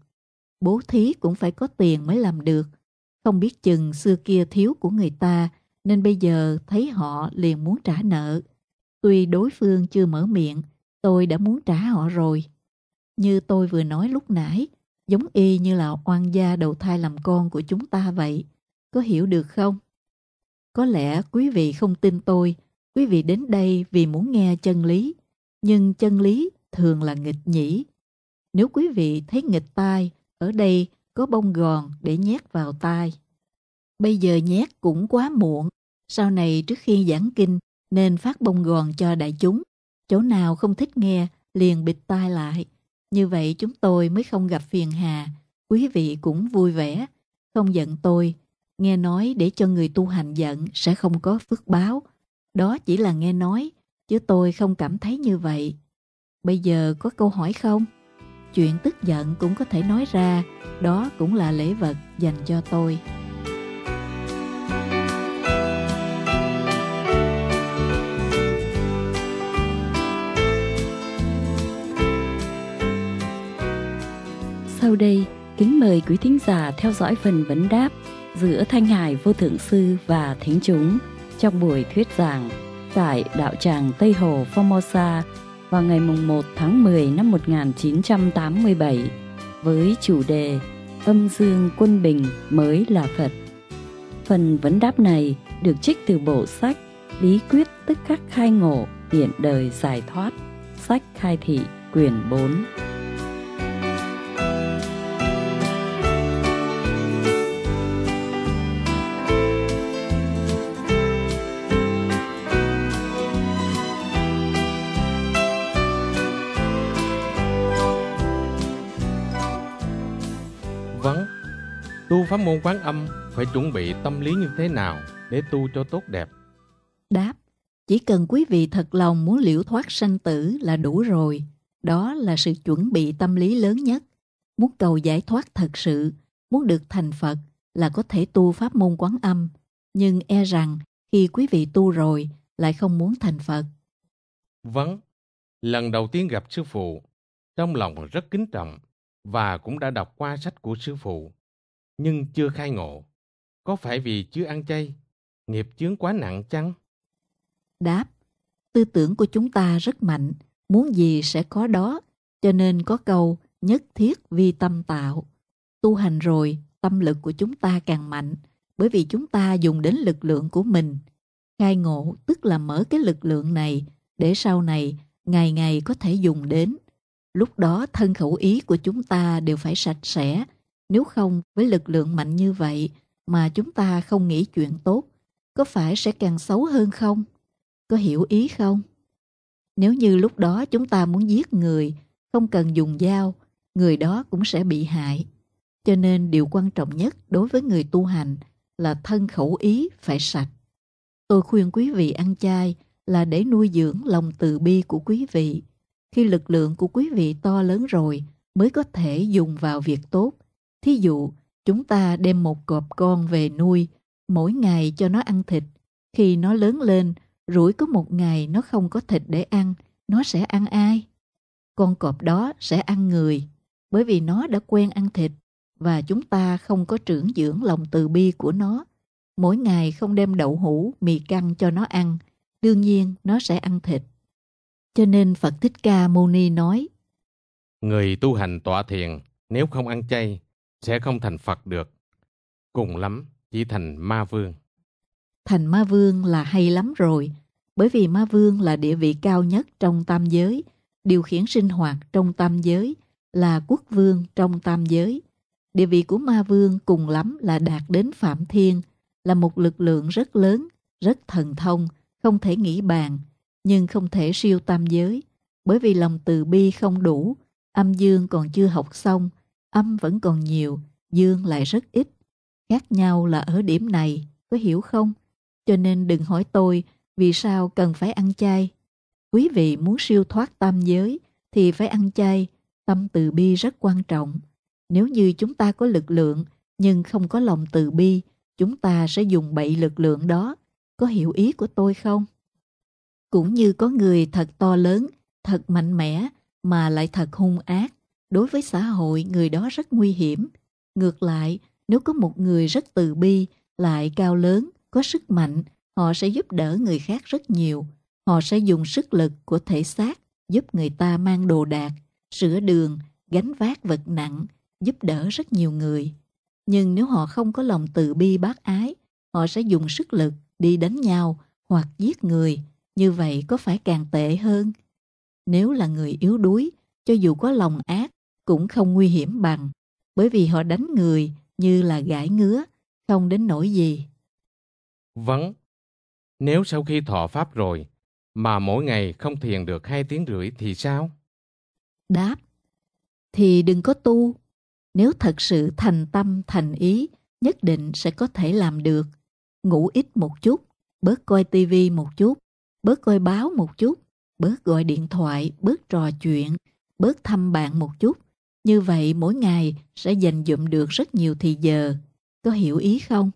Bố thí cũng phải có tiền mới làm được. Không biết chừng xưa kia thiếu của người ta, nên bây giờ thấy họ liền muốn trả nợ. Tuy đối phương chưa mở miệng, tôi đã muốn trả họ rồi. Như tôi vừa nói lúc nãy, giống y như là oan gia đầu thai làm con của chúng ta vậy. Có hiểu được không? Có lẽ quý vị không tin tôi, quý vị đến đây vì muốn nghe chân lý. Nhưng chân lý thường là nghịch nhĩ. Nếu quý vị thấy nghịch tai, ở đây có bông gòn để nhét vào tai. Bây giờ nhét cũng quá muộn, sau này trước khi giảng kinh nên phát bông gòn cho đại chúng. Chỗ nào không thích nghe liền bịt tai lại. Như vậy chúng tôi mới không gặp phiền hà, quý vị cũng vui vẻ, không giận tôi. Nghe nói để cho người tu hành giận sẽ không có phước báo. Đó chỉ là nghe nói, chứ tôi không cảm thấy như vậy. Bây giờ có câu hỏi không? Chuyện tức giận cũng có thể nói ra, đó cũng là lễ vật dành cho tôi. Sau đây, kính mời quý thính giả theo dõi phần vấn đáp giữa Thanh Hải Vô Thượng Sư và Thính Chúng trong buổi thuyết giảng tại Đạo Tràng Tây Hồ Formosa vào ngày 1 tháng 10 năm 1987 với chủ đề Âm Dương Quân Bình mới là Phật. Phần vấn đáp này được trích từ bộ sách Bí Quyết Tức Khắc Khai Ngộ Hiện Đời Giải Thoát, sách Khai Thị, quyển 4. môn quán âm phải chuẩn bị tâm lý như thế nào để tu cho tốt đẹp? Đáp, chỉ cần quý vị thật lòng muốn liễu thoát sanh tử là đủ rồi. Đó là sự chuẩn bị tâm lý lớn nhất. Muốn cầu giải thoát thật sự, muốn được thành Phật là có thể tu pháp môn quán âm. Nhưng e rằng khi quý vị tu rồi lại không muốn thành Phật. Vâng, lần đầu tiên gặp sư phụ, trong lòng rất kính trọng và cũng đã đọc qua sách của sư phụ nhưng chưa khai ngộ. Có phải vì chưa ăn chay, nghiệp chướng quá nặng chăng? Đáp, tư tưởng của chúng ta rất mạnh, muốn gì sẽ có đó, cho nên có câu nhất thiết vi tâm tạo. Tu hành rồi, tâm lực của chúng ta càng mạnh, bởi vì chúng ta dùng đến lực lượng của mình. Khai ngộ tức là mở cái lực lượng này để sau này ngày ngày có thể dùng đến. Lúc đó thân khẩu ý của chúng ta đều phải sạch sẽ, nếu không, với lực lượng mạnh như vậy mà chúng ta không nghĩ chuyện tốt, có phải sẽ càng xấu hơn không? Có hiểu ý không? Nếu như lúc đó chúng ta muốn giết người, không cần dùng dao, người đó cũng sẽ bị hại. Cho nên điều quan trọng nhất đối với người tu hành là thân khẩu ý phải sạch. Tôi khuyên quý vị ăn chay là để nuôi dưỡng lòng từ bi của quý vị. Khi lực lượng của quý vị to lớn rồi mới có thể dùng vào việc tốt Thí dụ, chúng ta đem một cọp con về nuôi, mỗi ngày cho nó ăn thịt. Khi nó lớn lên, rủi có một ngày nó không có thịt để ăn, nó sẽ ăn ai? Con cọp đó sẽ ăn người, bởi vì nó đã quen ăn thịt và chúng ta không có trưởng dưỡng lòng từ bi của nó. Mỗi ngày không đem đậu hũ, mì căng cho nó ăn, đương nhiên nó sẽ ăn thịt. Cho nên Phật Thích Ca Mâu Ni nói, Người tu hành tọa thiền, nếu không ăn chay sẽ không thành Phật được. Cùng lắm, chỉ thành ma vương. Thành ma vương là hay lắm rồi, bởi vì ma vương là địa vị cao nhất trong tam giới, điều khiển sinh hoạt trong tam giới, là quốc vương trong tam giới. Địa vị của ma vương cùng lắm là đạt đến phạm thiên, là một lực lượng rất lớn, rất thần thông, không thể nghĩ bàn, nhưng không thể siêu tam giới, bởi vì lòng từ bi không đủ, âm dương còn chưa học xong, âm vẫn còn nhiều, dương lại rất ít. Khác nhau là ở điểm này, có hiểu không? Cho nên đừng hỏi tôi vì sao cần phải ăn chay. Quý vị muốn siêu thoát tam giới thì phải ăn chay, tâm từ bi rất quan trọng. Nếu như chúng ta có lực lượng nhưng không có lòng từ bi, chúng ta sẽ dùng bậy lực lượng đó. Có hiểu ý của tôi không? Cũng như có người thật to lớn, thật mạnh mẽ mà lại thật hung ác đối với xã hội người đó rất nguy hiểm. Ngược lại, nếu có một người rất từ bi, lại cao lớn, có sức mạnh, họ sẽ giúp đỡ người khác rất nhiều. Họ sẽ dùng sức lực của thể xác giúp người ta mang đồ đạc, sửa đường, gánh vác vật nặng, giúp đỡ rất nhiều người. Nhưng nếu họ không có lòng từ bi bác ái, họ sẽ dùng sức lực đi đánh nhau hoặc giết người. Như vậy có phải càng tệ hơn? Nếu là người yếu đuối, cho dù có lòng ác cũng không nguy hiểm bằng, bởi vì họ đánh người như là gãi ngứa, không đến nỗi gì. vâng, nếu sau khi thọ pháp rồi mà mỗi ngày không thiền được hai tiếng rưỡi thì sao? Đáp, thì đừng có tu. Nếu thật sự thành tâm, thành ý, nhất định sẽ có thể làm được. Ngủ ít một chút, bớt coi tivi một chút, bớt coi báo một chút, bớt gọi điện thoại, bớt trò chuyện, bớt thăm bạn một chút, như vậy mỗi ngày sẽ dành dụm được rất nhiều thì giờ. Có hiểu ý không?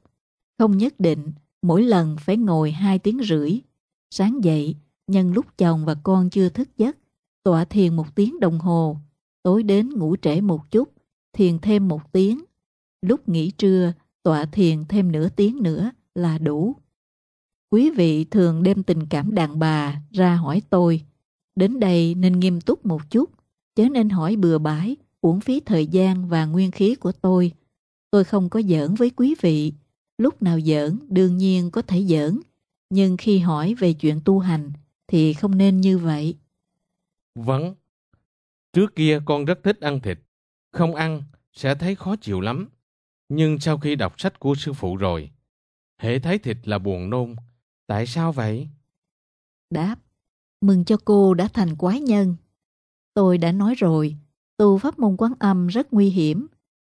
Không nhất định, mỗi lần phải ngồi 2 tiếng rưỡi. Sáng dậy, nhân lúc chồng và con chưa thức giấc, tọa thiền một tiếng đồng hồ. Tối đến ngủ trễ một chút, thiền thêm một tiếng. Lúc nghỉ trưa, tọa thiền thêm nửa tiếng nữa là đủ. Quý vị thường đem tình cảm đàn bà ra hỏi tôi. Đến đây nên nghiêm túc một chút, chớ nên hỏi bừa bãi uổng phí thời gian và nguyên khí của tôi. Tôi không có giỡn với quý vị. Lúc nào giỡn, đương nhiên có thể giỡn. Nhưng khi hỏi về chuyện tu hành, thì không nên như vậy. Vâng. Trước kia con rất thích ăn thịt. Không ăn, sẽ thấy khó chịu lắm. Nhưng sau khi đọc sách của sư phụ rồi, hệ thấy thịt là buồn nôn. Tại sao vậy? Đáp, mừng cho cô đã thành quái nhân. Tôi đã nói rồi, Tu pháp môn quán âm rất nguy hiểm.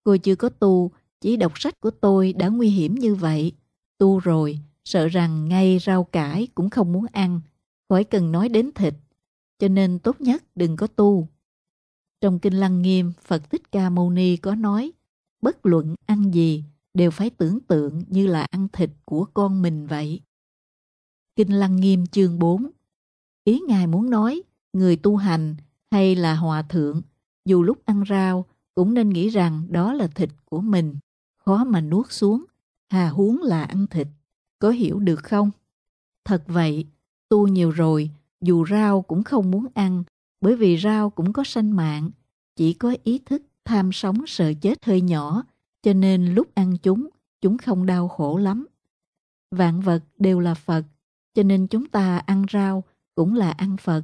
Cô chưa có tu, chỉ đọc sách của tôi đã nguy hiểm như vậy. Tu rồi, sợ rằng ngay rau cải cũng không muốn ăn, khỏi cần nói đến thịt. Cho nên tốt nhất đừng có tu. Trong Kinh Lăng Nghiêm, Phật Thích Ca Mâu Ni có nói, bất luận ăn gì đều phải tưởng tượng như là ăn thịt của con mình vậy. Kinh Lăng Nghiêm chương 4 Ý Ngài muốn nói, người tu hành hay là hòa thượng dù lúc ăn rau, cũng nên nghĩ rằng đó là thịt của mình, khó mà nuốt xuống, hà huống là ăn thịt. Có hiểu được không? Thật vậy, tu nhiều rồi, dù rau cũng không muốn ăn, bởi vì rau cũng có sanh mạng, chỉ có ý thức tham sống sợ chết hơi nhỏ, cho nên lúc ăn chúng, chúng không đau khổ lắm. Vạn vật đều là Phật, cho nên chúng ta ăn rau cũng là ăn Phật.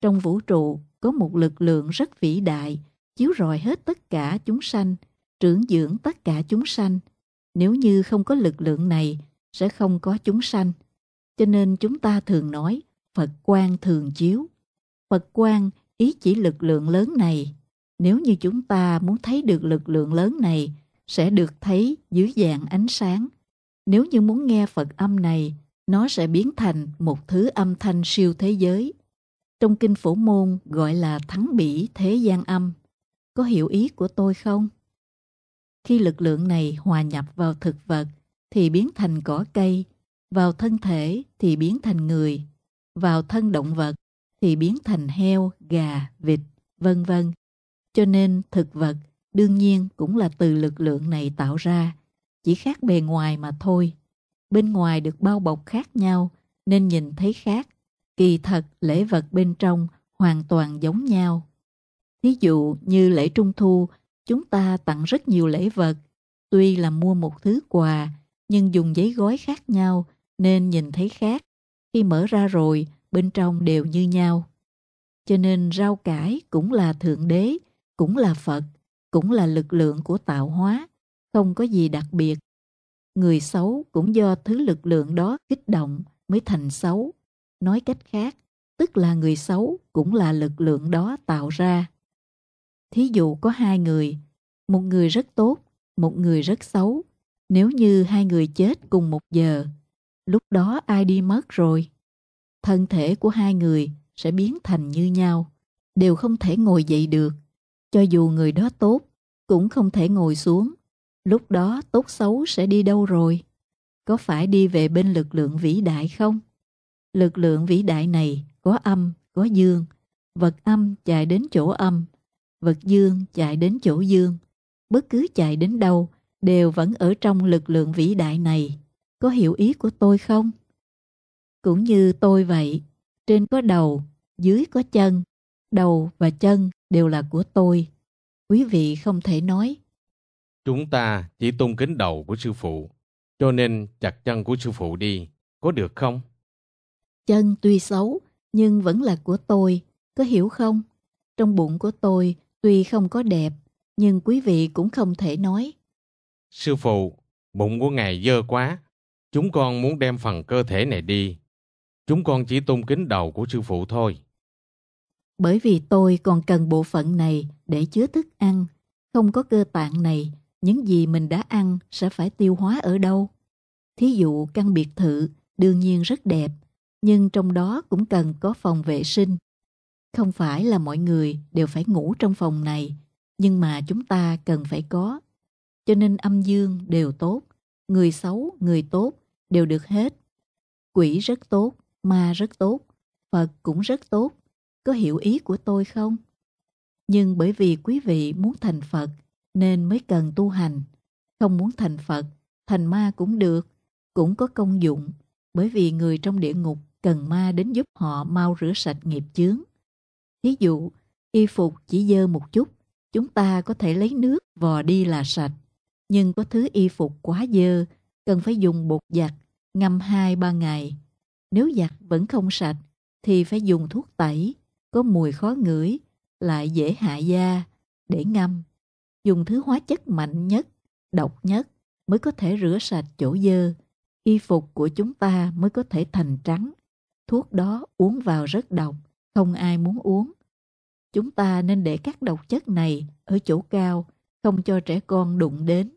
Trong vũ trụ, có một lực lượng rất vĩ đại, chiếu rọi hết tất cả chúng sanh, trưởng dưỡng tất cả chúng sanh. Nếu như không có lực lượng này, sẽ không có chúng sanh. Cho nên chúng ta thường nói Phật quan thường chiếu. Phật quan ý chỉ lực lượng lớn này. Nếu như chúng ta muốn thấy được lực lượng lớn này, sẽ được thấy dưới dạng ánh sáng. Nếu như muốn nghe Phật âm này, nó sẽ biến thành một thứ âm thanh siêu thế giới trong kinh phổ môn gọi là thắng bỉ thế gian âm. Có hiểu ý của tôi không? Khi lực lượng này hòa nhập vào thực vật thì biến thành cỏ cây, vào thân thể thì biến thành người, vào thân động vật thì biến thành heo, gà, vịt, vân vân. Cho nên thực vật đương nhiên cũng là từ lực lượng này tạo ra, chỉ khác bề ngoài mà thôi. Bên ngoài được bao bọc khác nhau nên nhìn thấy khác, Kỳ thật, lễ vật bên trong hoàn toàn giống nhau. Thí dụ như lễ trung thu, chúng ta tặng rất nhiều lễ vật. Tuy là mua một thứ quà, nhưng dùng giấy gói khác nhau nên nhìn thấy khác. Khi mở ra rồi, bên trong đều như nhau. Cho nên rau cải cũng là Thượng Đế, cũng là Phật, cũng là lực lượng của tạo hóa, không có gì đặc biệt. Người xấu cũng do thứ lực lượng đó kích động mới thành xấu. Nói cách khác, tức là người xấu cũng là lực lượng đó tạo ra. Thí dụ có hai người, một người rất tốt, một người rất xấu. Nếu như hai người chết cùng một giờ, lúc đó ai đi mất rồi? Thân thể của hai người sẽ biến thành như nhau, đều không thể ngồi dậy được. Cho dù người đó tốt, cũng không thể ngồi xuống. Lúc đó tốt xấu sẽ đi đâu rồi? Có phải đi về bên lực lượng vĩ đại không? Lực lượng vĩ đại này có âm, có dương. Vật âm chạy đến chỗ âm, vật dương chạy đến chỗ dương. Bất cứ chạy đến đâu, đều vẫn ở trong lực lượng vĩ đại này. Có hiểu ý của tôi không? Cũng như tôi vậy, trên có đầu, dưới có chân. Đầu và chân đều là của tôi. Quý vị không thể nói. Chúng ta chỉ tôn kính đầu của sư phụ, cho nên chặt chân của sư phụ đi, có được không? Chân tuy xấu, nhưng vẫn là của tôi, có hiểu không? Trong bụng của tôi tuy không có đẹp, nhưng quý vị cũng không thể nói. Sư phụ, bụng của ngài dơ quá, chúng con muốn đem phần cơ thể này đi. Chúng con chỉ tôn kính đầu của sư phụ thôi. Bởi vì tôi còn cần bộ phận này để chứa thức ăn, không có cơ tạng này, những gì mình đã ăn sẽ phải tiêu hóa ở đâu? Thí dụ căn biệt thự đương nhiên rất đẹp, nhưng trong đó cũng cần có phòng vệ sinh. Không phải là mọi người đều phải ngủ trong phòng này, nhưng mà chúng ta cần phải có. Cho nên âm dương đều tốt, người xấu, người tốt đều được hết. Quỷ rất tốt, ma rất tốt, Phật cũng rất tốt. Có hiểu ý của tôi không? Nhưng bởi vì quý vị muốn thành Phật nên mới cần tu hành. Không muốn thành Phật, thành ma cũng được, cũng có công dụng bởi vì người trong địa ngục cần ma đến giúp họ mau rửa sạch nghiệp chướng. Thí dụ, y phục chỉ dơ một chút, chúng ta có thể lấy nước vò đi là sạch. Nhưng có thứ y phục quá dơ, cần phải dùng bột giặt, ngâm 2-3 ngày. Nếu giặt vẫn không sạch, thì phải dùng thuốc tẩy, có mùi khó ngửi, lại dễ hại da, để ngâm. Dùng thứ hóa chất mạnh nhất, độc nhất mới có thể rửa sạch chỗ dơ. Y phục của chúng ta mới có thể thành trắng. Thuốc đó uống vào rất độc, không ai muốn uống. Chúng ta nên để các độc chất này ở chỗ cao, không cho trẻ con đụng đến.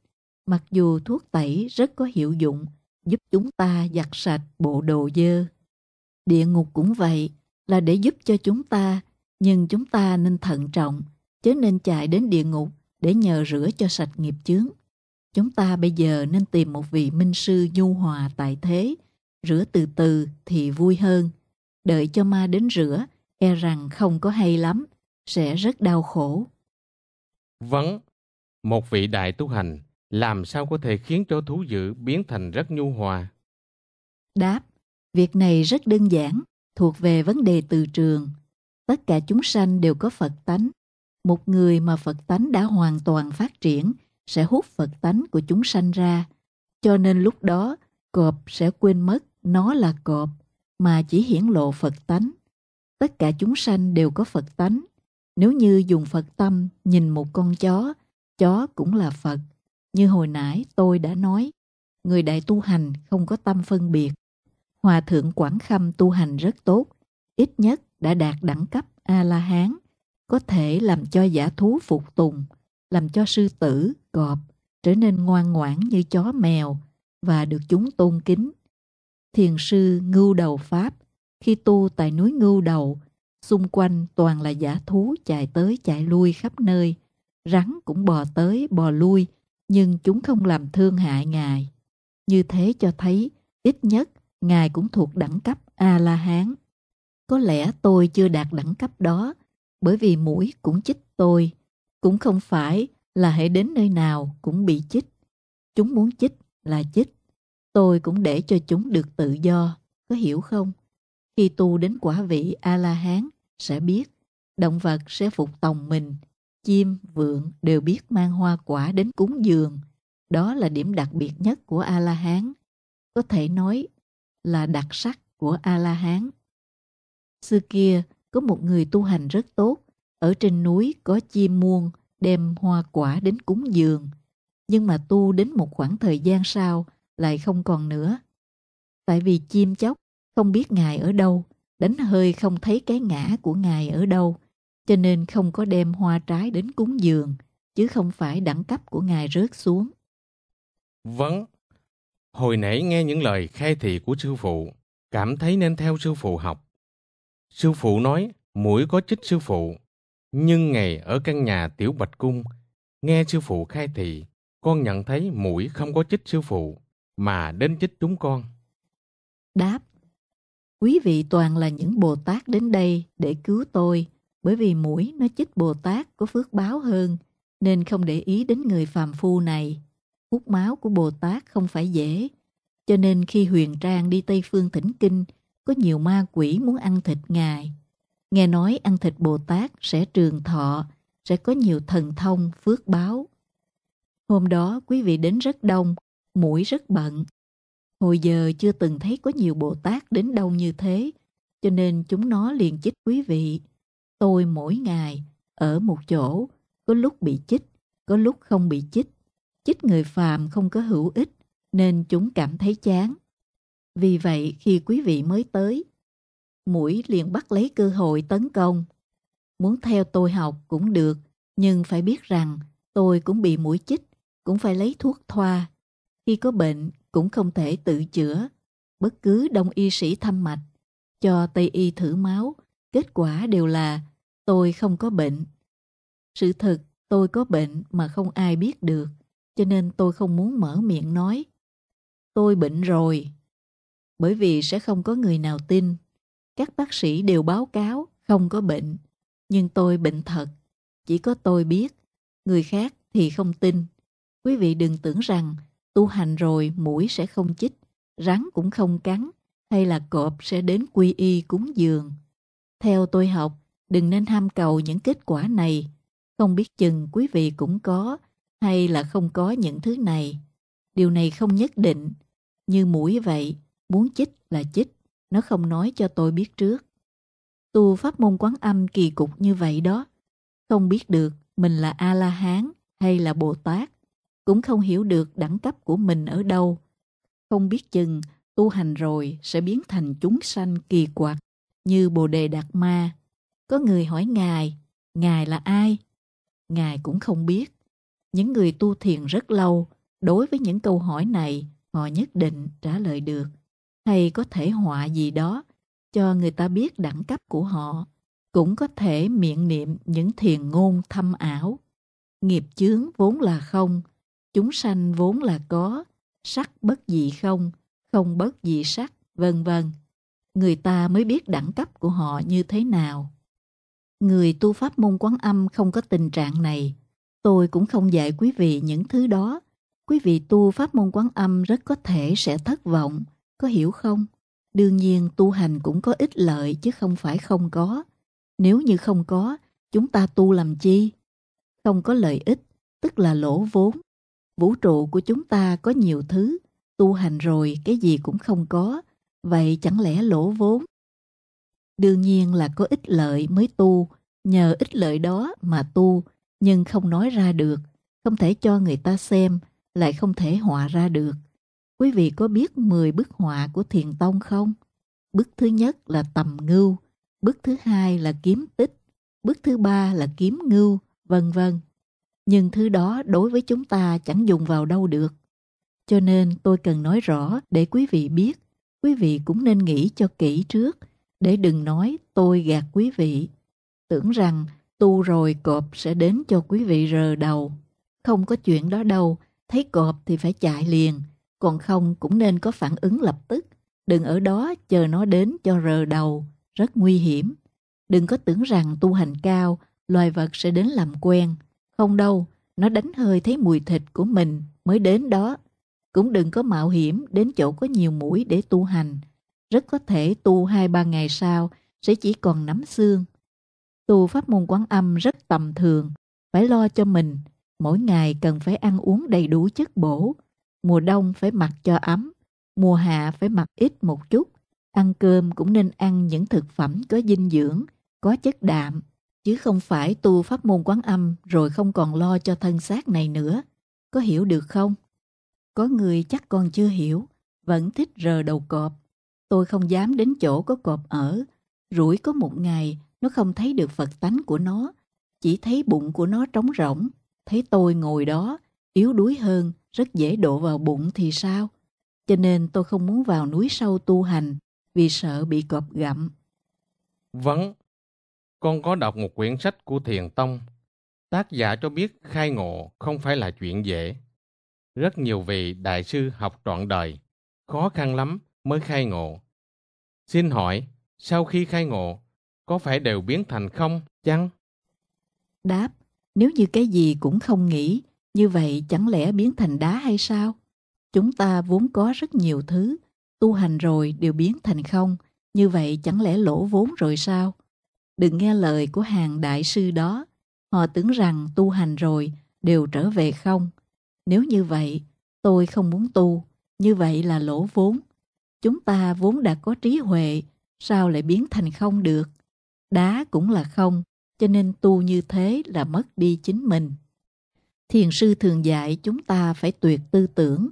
Mặc dù thuốc tẩy rất có hiệu dụng, giúp chúng ta giặt sạch bộ đồ dơ. Địa ngục cũng vậy, là để giúp cho chúng ta, nhưng chúng ta nên thận trọng, chứ nên chạy đến địa ngục để nhờ rửa cho sạch nghiệp chướng. Chúng ta bây giờ nên tìm một vị minh sư du hòa tại thế rửa từ từ thì vui hơn. Đợi cho ma đến rửa, e rằng không có hay lắm, sẽ rất đau khổ. Vấn, vâng, một vị đại tu hành làm sao có thể khiến cho thú dữ biến thành rất nhu hòa? Đáp, việc này rất đơn giản, thuộc về vấn đề từ trường. Tất cả chúng sanh đều có Phật tánh. Một người mà Phật tánh đã hoàn toàn phát triển sẽ hút Phật tánh của chúng sanh ra. Cho nên lúc đó, cọp sẽ quên mất nó là cọp mà chỉ hiển lộ Phật tánh. Tất cả chúng sanh đều có Phật tánh. Nếu như dùng Phật tâm nhìn một con chó, chó cũng là Phật. Như hồi nãy tôi đã nói, người đại tu hành không có tâm phân biệt. Hòa thượng Quảng Khâm tu hành rất tốt, ít nhất đã đạt đẳng cấp A-la-hán, có thể làm cho giả thú phục tùng, làm cho sư tử, cọp trở nên ngoan ngoãn như chó mèo và được chúng tôn kính thiền sư Ngưu Đầu Pháp, khi tu tại núi Ngưu Đầu, xung quanh toàn là giả thú chạy tới chạy lui khắp nơi. Rắn cũng bò tới bò lui, nhưng chúng không làm thương hại Ngài. Như thế cho thấy, ít nhất, Ngài cũng thuộc đẳng cấp A-la-hán. Có lẽ tôi chưa đạt đẳng cấp đó, bởi vì mũi cũng chích tôi. Cũng không phải là hãy đến nơi nào cũng bị chích. Chúng muốn chích là chích tôi cũng để cho chúng được tự do, có hiểu không? Khi tu đến quả vị A-la-hán, sẽ biết, động vật sẽ phục tòng mình, chim, vượn đều biết mang hoa quả đến cúng dường. Đó là điểm đặc biệt nhất của A-la-hán, có thể nói là đặc sắc của A-la-hán. Xưa kia, có một người tu hành rất tốt, ở trên núi có chim muôn đem hoa quả đến cúng dường. Nhưng mà tu đến một khoảng thời gian sau, lại không còn nữa. Tại vì chim chóc không biết Ngài ở đâu, đánh hơi không thấy cái ngã của Ngài ở đâu, cho nên không có đem hoa trái đến cúng dường, chứ không phải đẳng cấp của Ngài rớt xuống. Vâng, hồi nãy nghe những lời khai thị của sư phụ, cảm thấy nên theo sư phụ học. Sư phụ nói mũi có chích sư phụ, nhưng ngày ở căn nhà tiểu bạch cung, nghe sư phụ khai thị, con nhận thấy mũi không có chích sư phụ mà đến chích chúng con? Đáp, quý vị toàn là những Bồ Tát đến đây để cứu tôi, bởi vì mũi nó chích Bồ Tát có phước báo hơn, nên không để ý đến người phàm phu này. Hút máu của Bồ Tát không phải dễ, cho nên khi Huyền Trang đi Tây Phương Thỉnh Kinh, có nhiều ma quỷ muốn ăn thịt Ngài. Nghe nói ăn thịt Bồ Tát sẽ trường thọ, sẽ có nhiều thần thông, phước báo. Hôm đó quý vị đến rất đông, mũi rất bận. Hồi giờ chưa từng thấy có nhiều Bồ Tát đến đông như thế, cho nên chúng nó liền chích quý vị. Tôi mỗi ngày, ở một chỗ, có lúc bị chích, có lúc không bị chích. Chích người phàm không có hữu ích, nên chúng cảm thấy chán. Vì vậy, khi quý vị mới tới, mũi liền bắt lấy cơ hội tấn công. Muốn theo tôi học cũng được, nhưng phải biết rằng tôi cũng bị mũi chích, cũng phải lấy thuốc thoa. Khi có bệnh cũng không thể tự chữa. Bất cứ đông y sĩ thăm mạch, cho tây y thử máu, kết quả đều là tôi không có bệnh. Sự thật tôi có bệnh mà không ai biết được, cho nên tôi không muốn mở miệng nói. Tôi bệnh rồi. Bởi vì sẽ không có người nào tin. Các bác sĩ đều báo cáo không có bệnh, nhưng tôi bệnh thật. Chỉ có tôi biết, người khác thì không tin. Quý vị đừng tưởng rằng Tu hành rồi mũi sẽ không chích, rắn cũng không cắn, hay là cọp sẽ đến quy y cúng dường. Theo tôi học, đừng nên ham cầu những kết quả này. Không biết chừng quý vị cũng có hay là không có những thứ này. Điều này không nhất định. Như mũi vậy, muốn chích là chích, nó không nói cho tôi biết trước. Tu pháp môn quán âm kỳ cục như vậy đó. Không biết được mình là A-la-hán hay là Bồ-Tát cũng không hiểu được đẳng cấp của mình ở đâu. Không biết chừng tu hành rồi sẽ biến thành chúng sanh kỳ quặc như Bồ Đề Đạt Ma. Có người hỏi Ngài, Ngài là ai? Ngài cũng không biết. Những người tu thiền rất lâu, đối với những câu hỏi này họ nhất định trả lời được hay có thể họa gì đó cho người ta biết đẳng cấp của họ cũng có thể miệng niệm những thiền ngôn thâm ảo nghiệp chướng vốn là không Chúng sanh vốn là có, sắc bất dị không, không bất dị sắc, vân vân. Người ta mới biết đẳng cấp của họ như thế nào. Người tu pháp môn quán âm không có tình trạng này. Tôi cũng không dạy quý vị những thứ đó. Quý vị tu pháp môn quán âm rất có thể sẽ thất vọng, có hiểu không? Đương nhiên tu hành cũng có ích lợi chứ không phải không có. Nếu như không có, chúng ta tu làm chi? Không có lợi ích, tức là lỗ vốn vũ trụ của chúng ta có nhiều thứ tu hành rồi cái gì cũng không có vậy chẳng lẽ lỗ vốn đương nhiên là có ích lợi mới tu nhờ ích lợi đó mà tu nhưng không nói ra được không thể cho người ta xem lại không thể họa ra được quý vị có biết 10 bức họa của thiền tông không bức thứ nhất là tầm ngưu bức thứ hai là kiếm tích bức thứ ba là kiếm ngưu vân vân nhưng thứ đó đối với chúng ta chẳng dùng vào đâu được. Cho nên tôi cần nói rõ để quý vị biết, quý vị cũng nên nghĩ cho kỹ trước, để đừng nói tôi gạt quý vị. Tưởng rằng tu rồi cọp sẽ đến cho quý vị rờ đầu. Không có chuyện đó đâu, thấy cọp thì phải chạy liền, còn không cũng nên có phản ứng lập tức. Đừng ở đó chờ nó đến cho rờ đầu, rất nguy hiểm. Đừng có tưởng rằng tu hành cao, loài vật sẽ đến làm quen, không đâu, nó đánh hơi thấy mùi thịt của mình mới đến đó. Cũng đừng có mạo hiểm đến chỗ có nhiều mũi để tu hành. Rất có thể tu hai ba ngày sau sẽ chỉ còn nắm xương. Tu pháp môn quán âm rất tầm thường, phải lo cho mình. Mỗi ngày cần phải ăn uống đầy đủ chất bổ. Mùa đông phải mặc cho ấm, mùa hạ phải mặc ít một chút. Ăn cơm cũng nên ăn những thực phẩm có dinh dưỡng, có chất đạm chứ không phải tu pháp môn quán âm rồi không còn lo cho thân xác này nữa. Có hiểu được không? Có người chắc còn chưa hiểu, vẫn thích rờ đầu cọp. Tôi không dám đến chỗ có cọp ở. Rủi có một ngày, nó không thấy được Phật tánh của nó. Chỉ thấy bụng của nó trống rỗng. Thấy tôi ngồi đó, yếu đuối hơn, rất dễ đổ vào bụng thì sao? Cho nên tôi không muốn vào núi sâu tu hành, vì sợ bị cọp gặm. Vâng, con có đọc một quyển sách của Thiền Tông. Tác giả cho biết khai ngộ không phải là chuyện dễ. Rất nhiều vị đại sư học trọn đời, khó khăn lắm mới khai ngộ. Xin hỏi, sau khi khai ngộ, có phải đều biến thành không chăng? Đáp, nếu như cái gì cũng không nghĩ, như vậy chẳng lẽ biến thành đá hay sao? Chúng ta vốn có rất nhiều thứ, tu hành rồi đều biến thành không, như vậy chẳng lẽ lỗ vốn rồi sao? đừng nghe lời của hàng đại sư đó. Họ tưởng rằng tu hành rồi, đều trở về không. Nếu như vậy, tôi không muốn tu, như vậy là lỗ vốn. Chúng ta vốn đã có trí huệ, sao lại biến thành không được? Đá cũng là không, cho nên tu như thế là mất đi chính mình. Thiền sư thường dạy chúng ta phải tuyệt tư tưởng,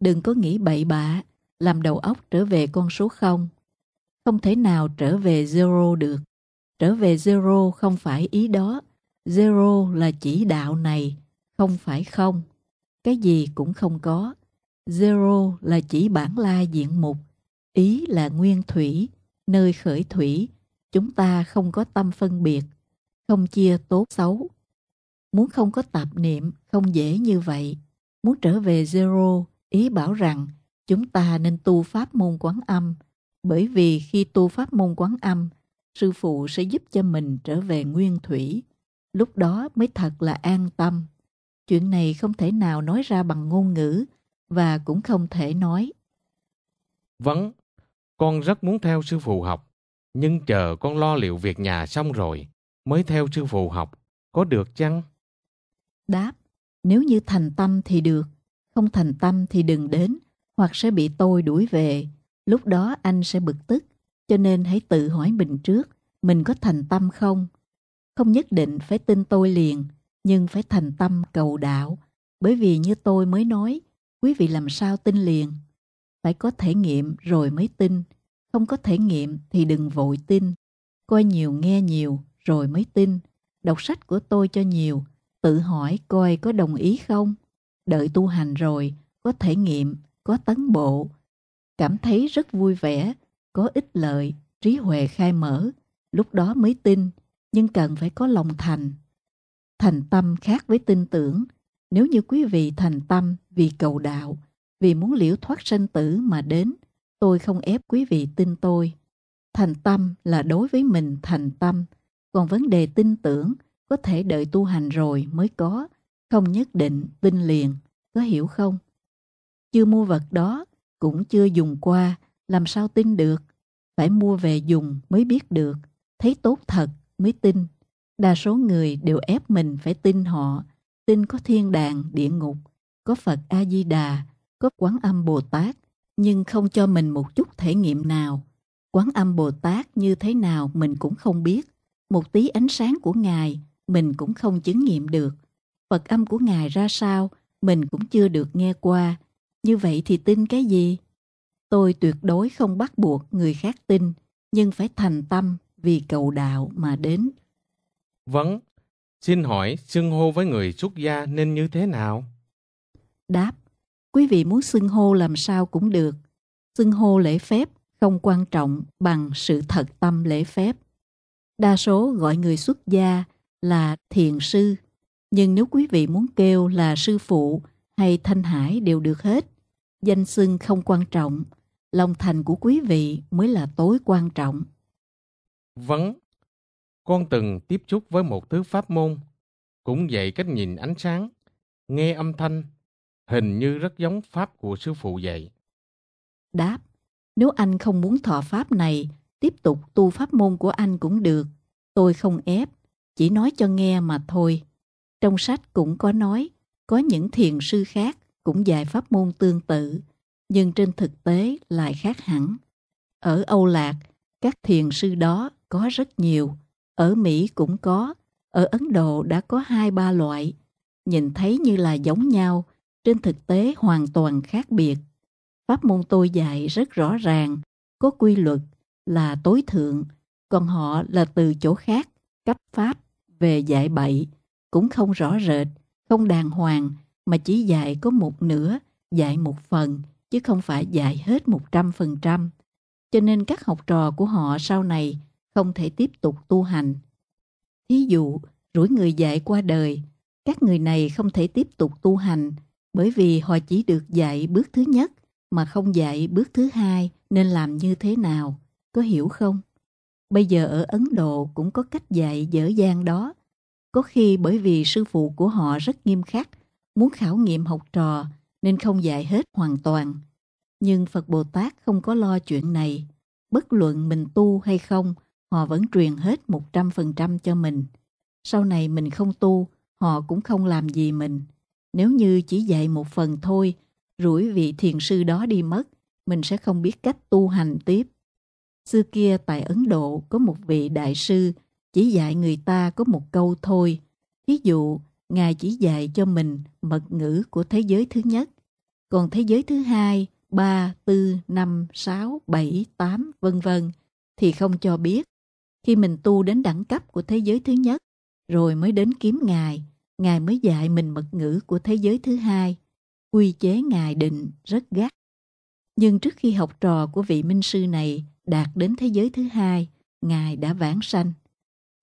đừng có nghĩ bậy bạ, làm đầu óc trở về con số không. Không thể nào trở về zero được. Trở về zero không phải ý đó. Zero là chỉ đạo này, không phải không. Cái gì cũng không có. Zero là chỉ bản la diện mục. Ý là nguyên thủy, nơi khởi thủy. Chúng ta không có tâm phân biệt, không chia tốt xấu. Muốn không có tạp niệm không dễ như vậy. Muốn trở về zero, ý bảo rằng chúng ta nên tu pháp môn quán âm. Bởi vì khi tu pháp môn quán âm, sư phụ sẽ giúp cho mình trở về nguyên thủy. Lúc đó mới thật là an tâm. Chuyện này không thể nào nói ra bằng ngôn ngữ và cũng không thể nói. vâng, con rất muốn theo sư phụ học, nhưng chờ con lo liệu việc nhà xong rồi, mới theo sư phụ học, có được chăng? Đáp, nếu như thành tâm thì được, không thành tâm thì đừng đến, hoặc sẽ bị tôi đuổi về. Lúc đó anh sẽ bực tức, cho nên hãy tự hỏi mình trước, mình có thành tâm không? Không nhất định phải tin tôi liền, nhưng phải thành tâm cầu đạo. Bởi vì như tôi mới nói, quý vị làm sao tin liền? Phải có thể nghiệm rồi mới tin. Không có thể nghiệm thì đừng vội tin. Coi nhiều nghe nhiều rồi mới tin. Đọc sách của tôi cho nhiều, tự hỏi coi có đồng ý không? Đợi tu hành rồi, có thể nghiệm, có tấn bộ. Cảm thấy rất vui vẻ có ích lợi, trí huệ khai mở, lúc đó mới tin, nhưng cần phải có lòng thành. Thành tâm khác với tin tưởng. Nếu như quý vị thành tâm vì cầu đạo, vì muốn liễu thoát sanh tử mà đến, tôi không ép quý vị tin tôi. Thành tâm là đối với mình thành tâm, còn vấn đề tin tưởng có thể đợi tu hành rồi mới có, không nhất định tin liền, có hiểu không? Chưa mua vật đó, cũng chưa dùng qua, làm sao tin được. Phải mua về dùng mới biết được, thấy tốt thật mới tin. Đa số người đều ép mình phải tin họ, tin có thiên đàng, địa ngục, có Phật A-di-đà, có Quán Âm Bồ Tát, nhưng không cho mình một chút thể nghiệm nào. Quán Âm Bồ Tát như thế nào mình cũng không biết, một tí ánh sáng của Ngài mình cũng không chứng nghiệm được. Phật âm của Ngài ra sao mình cũng chưa được nghe qua. Như vậy thì tin cái gì? Tôi tuyệt đối không bắt buộc người khác tin, nhưng phải thành tâm vì cầu đạo mà đến. Vấn, vâng, xin hỏi xưng hô với người xuất gia nên như thế nào? Đáp, quý vị muốn xưng hô làm sao cũng được. Xưng hô lễ phép không quan trọng bằng sự thật tâm lễ phép. Đa số gọi người xuất gia là thiền sư, nhưng nếu quý vị muốn kêu là sư phụ hay thanh hải đều được hết. Danh xưng không quan trọng, lòng thành của quý vị mới là tối quan trọng. Vấn vâng, Con từng tiếp xúc với một thứ pháp môn, cũng dạy cách nhìn ánh sáng, nghe âm thanh, hình như rất giống pháp của sư phụ dạy. Đáp Nếu anh không muốn thọ pháp này, tiếp tục tu pháp môn của anh cũng được. Tôi không ép, chỉ nói cho nghe mà thôi. Trong sách cũng có nói, có những thiền sư khác cũng dạy pháp môn tương tự nhưng trên thực tế lại khác hẳn. Ở Âu Lạc, các thiền sư đó có rất nhiều, ở Mỹ cũng có, ở Ấn Độ đã có hai ba loại. Nhìn thấy như là giống nhau, trên thực tế hoàn toàn khác biệt. Pháp môn tôi dạy rất rõ ràng, có quy luật là tối thượng, còn họ là từ chỗ khác, cấp pháp, về dạy bậy, cũng không rõ rệt, không đàng hoàng, mà chỉ dạy có một nửa, dạy một phần, chứ không phải dạy hết 100%. Cho nên các học trò của họ sau này không thể tiếp tục tu hành. Thí dụ, rủi người dạy qua đời, các người này không thể tiếp tục tu hành bởi vì họ chỉ được dạy bước thứ nhất mà không dạy bước thứ hai nên làm như thế nào, có hiểu không? Bây giờ ở Ấn Độ cũng có cách dạy dở dang đó. Có khi bởi vì sư phụ của họ rất nghiêm khắc, muốn khảo nghiệm học trò nên không dạy hết hoàn toàn. Nhưng Phật Bồ Tát không có lo chuyện này. Bất luận mình tu hay không, họ vẫn truyền hết 100% cho mình. Sau này mình không tu, họ cũng không làm gì mình. Nếu như chỉ dạy một phần thôi, rủi vị thiền sư đó đi mất, mình sẽ không biết cách tu hành tiếp. Xưa kia tại Ấn Độ có một vị đại sư chỉ dạy người ta có một câu thôi. Ví dụ, Ngài chỉ dạy cho mình mật ngữ của thế giới thứ nhất, còn thế giới thứ hai, ba, tư, năm, sáu, bảy, tám, vân vân thì không cho biết. Khi mình tu đến đẳng cấp của thế giới thứ nhất, rồi mới đến kiếm Ngài, Ngài mới dạy mình mật ngữ của thế giới thứ hai. Quy chế Ngài định rất gắt. Nhưng trước khi học trò của vị minh sư này đạt đến thế giới thứ hai, Ngài đã vãng sanh.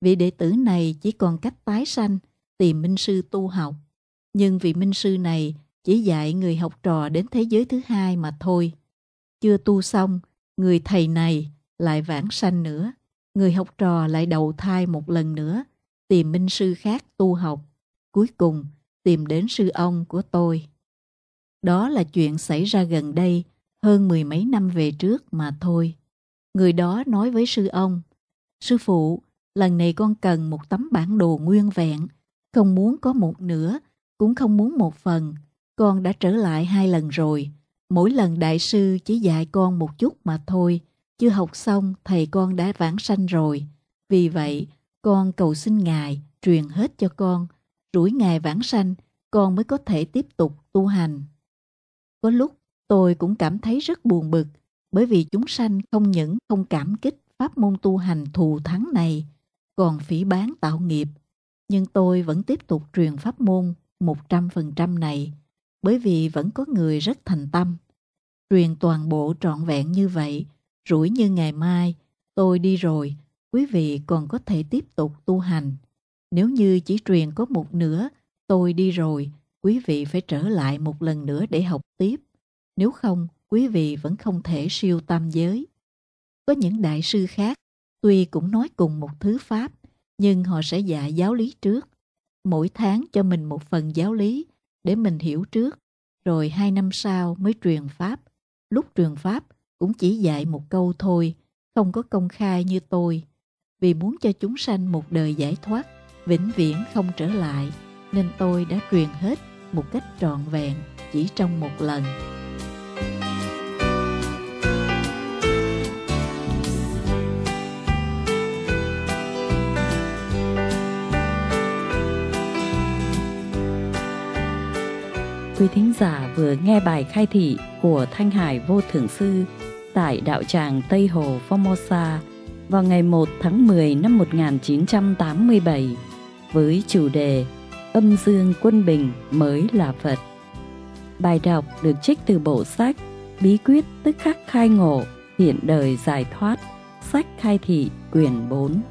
Vị đệ tử này chỉ còn cách tái sanh tìm minh sư tu học. Nhưng vị minh sư này chỉ dạy người học trò đến thế giới thứ hai mà thôi. Chưa tu xong, người thầy này lại vãng sanh nữa. Người học trò lại đầu thai một lần nữa, tìm minh sư khác tu học. Cuối cùng, tìm đến sư ông của tôi. Đó là chuyện xảy ra gần đây, hơn mười mấy năm về trước mà thôi. Người đó nói với sư ông, Sư phụ, lần này con cần một tấm bản đồ nguyên vẹn không muốn có một nửa, cũng không muốn một phần. Con đã trở lại hai lần rồi. Mỗi lần đại sư chỉ dạy con một chút mà thôi. Chưa học xong, thầy con đã vãng sanh rồi. Vì vậy, con cầu xin Ngài truyền hết cho con. Rủi Ngài vãng sanh, con mới có thể tiếp tục tu hành. Có lúc, tôi cũng cảm thấy rất buồn bực bởi vì chúng sanh không những không cảm kích pháp môn tu hành thù thắng này, còn phỉ bán tạo nghiệp nhưng tôi vẫn tiếp tục truyền pháp môn 100% này bởi vì vẫn có người rất thành tâm. Truyền toàn bộ trọn vẹn như vậy, rủi như ngày mai, tôi đi rồi, quý vị còn có thể tiếp tục tu hành. Nếu như chỉ truyền có một nửa, tôi đi rồi, quý vị phải trở lại một lần nữa để học tiếp. Nếu không, quý vị vẫn không thể siêu tam giới. Có những đại sư khác, tuy cũng nói cùng một thứ Pháp, nhưng họ sẽ dạy giáo lý trước. Mỗi tháng cho mình một phần giáo lý để mình hiểu trước, rồi hai năm sau mới truyền pháp. Lúc truyền pháp cũng chỉ dạy một câu thôi, không có công khai như tôi. Vì muốn cho chúng sanh một đời giải thoát, vĩnh viễn không trở lại, nên tôi đã truyền hết một cách trọn vẹn chỉ trong một lần. quý thính giả vừa nghe bài khai thị của Thanh Hải Vô Thượng Sư tại Đạo Tràng Tây Hồ Formosa vào ngày 1 tháng 10 năm 1987 với chủ đề Âm Dương Quân Bình mới là Phật. Bài đọc được trích từ bộ sách Bí quyết tức khắc khai ngộ, hiện đời giải thoát, sách khai thị quyển 4.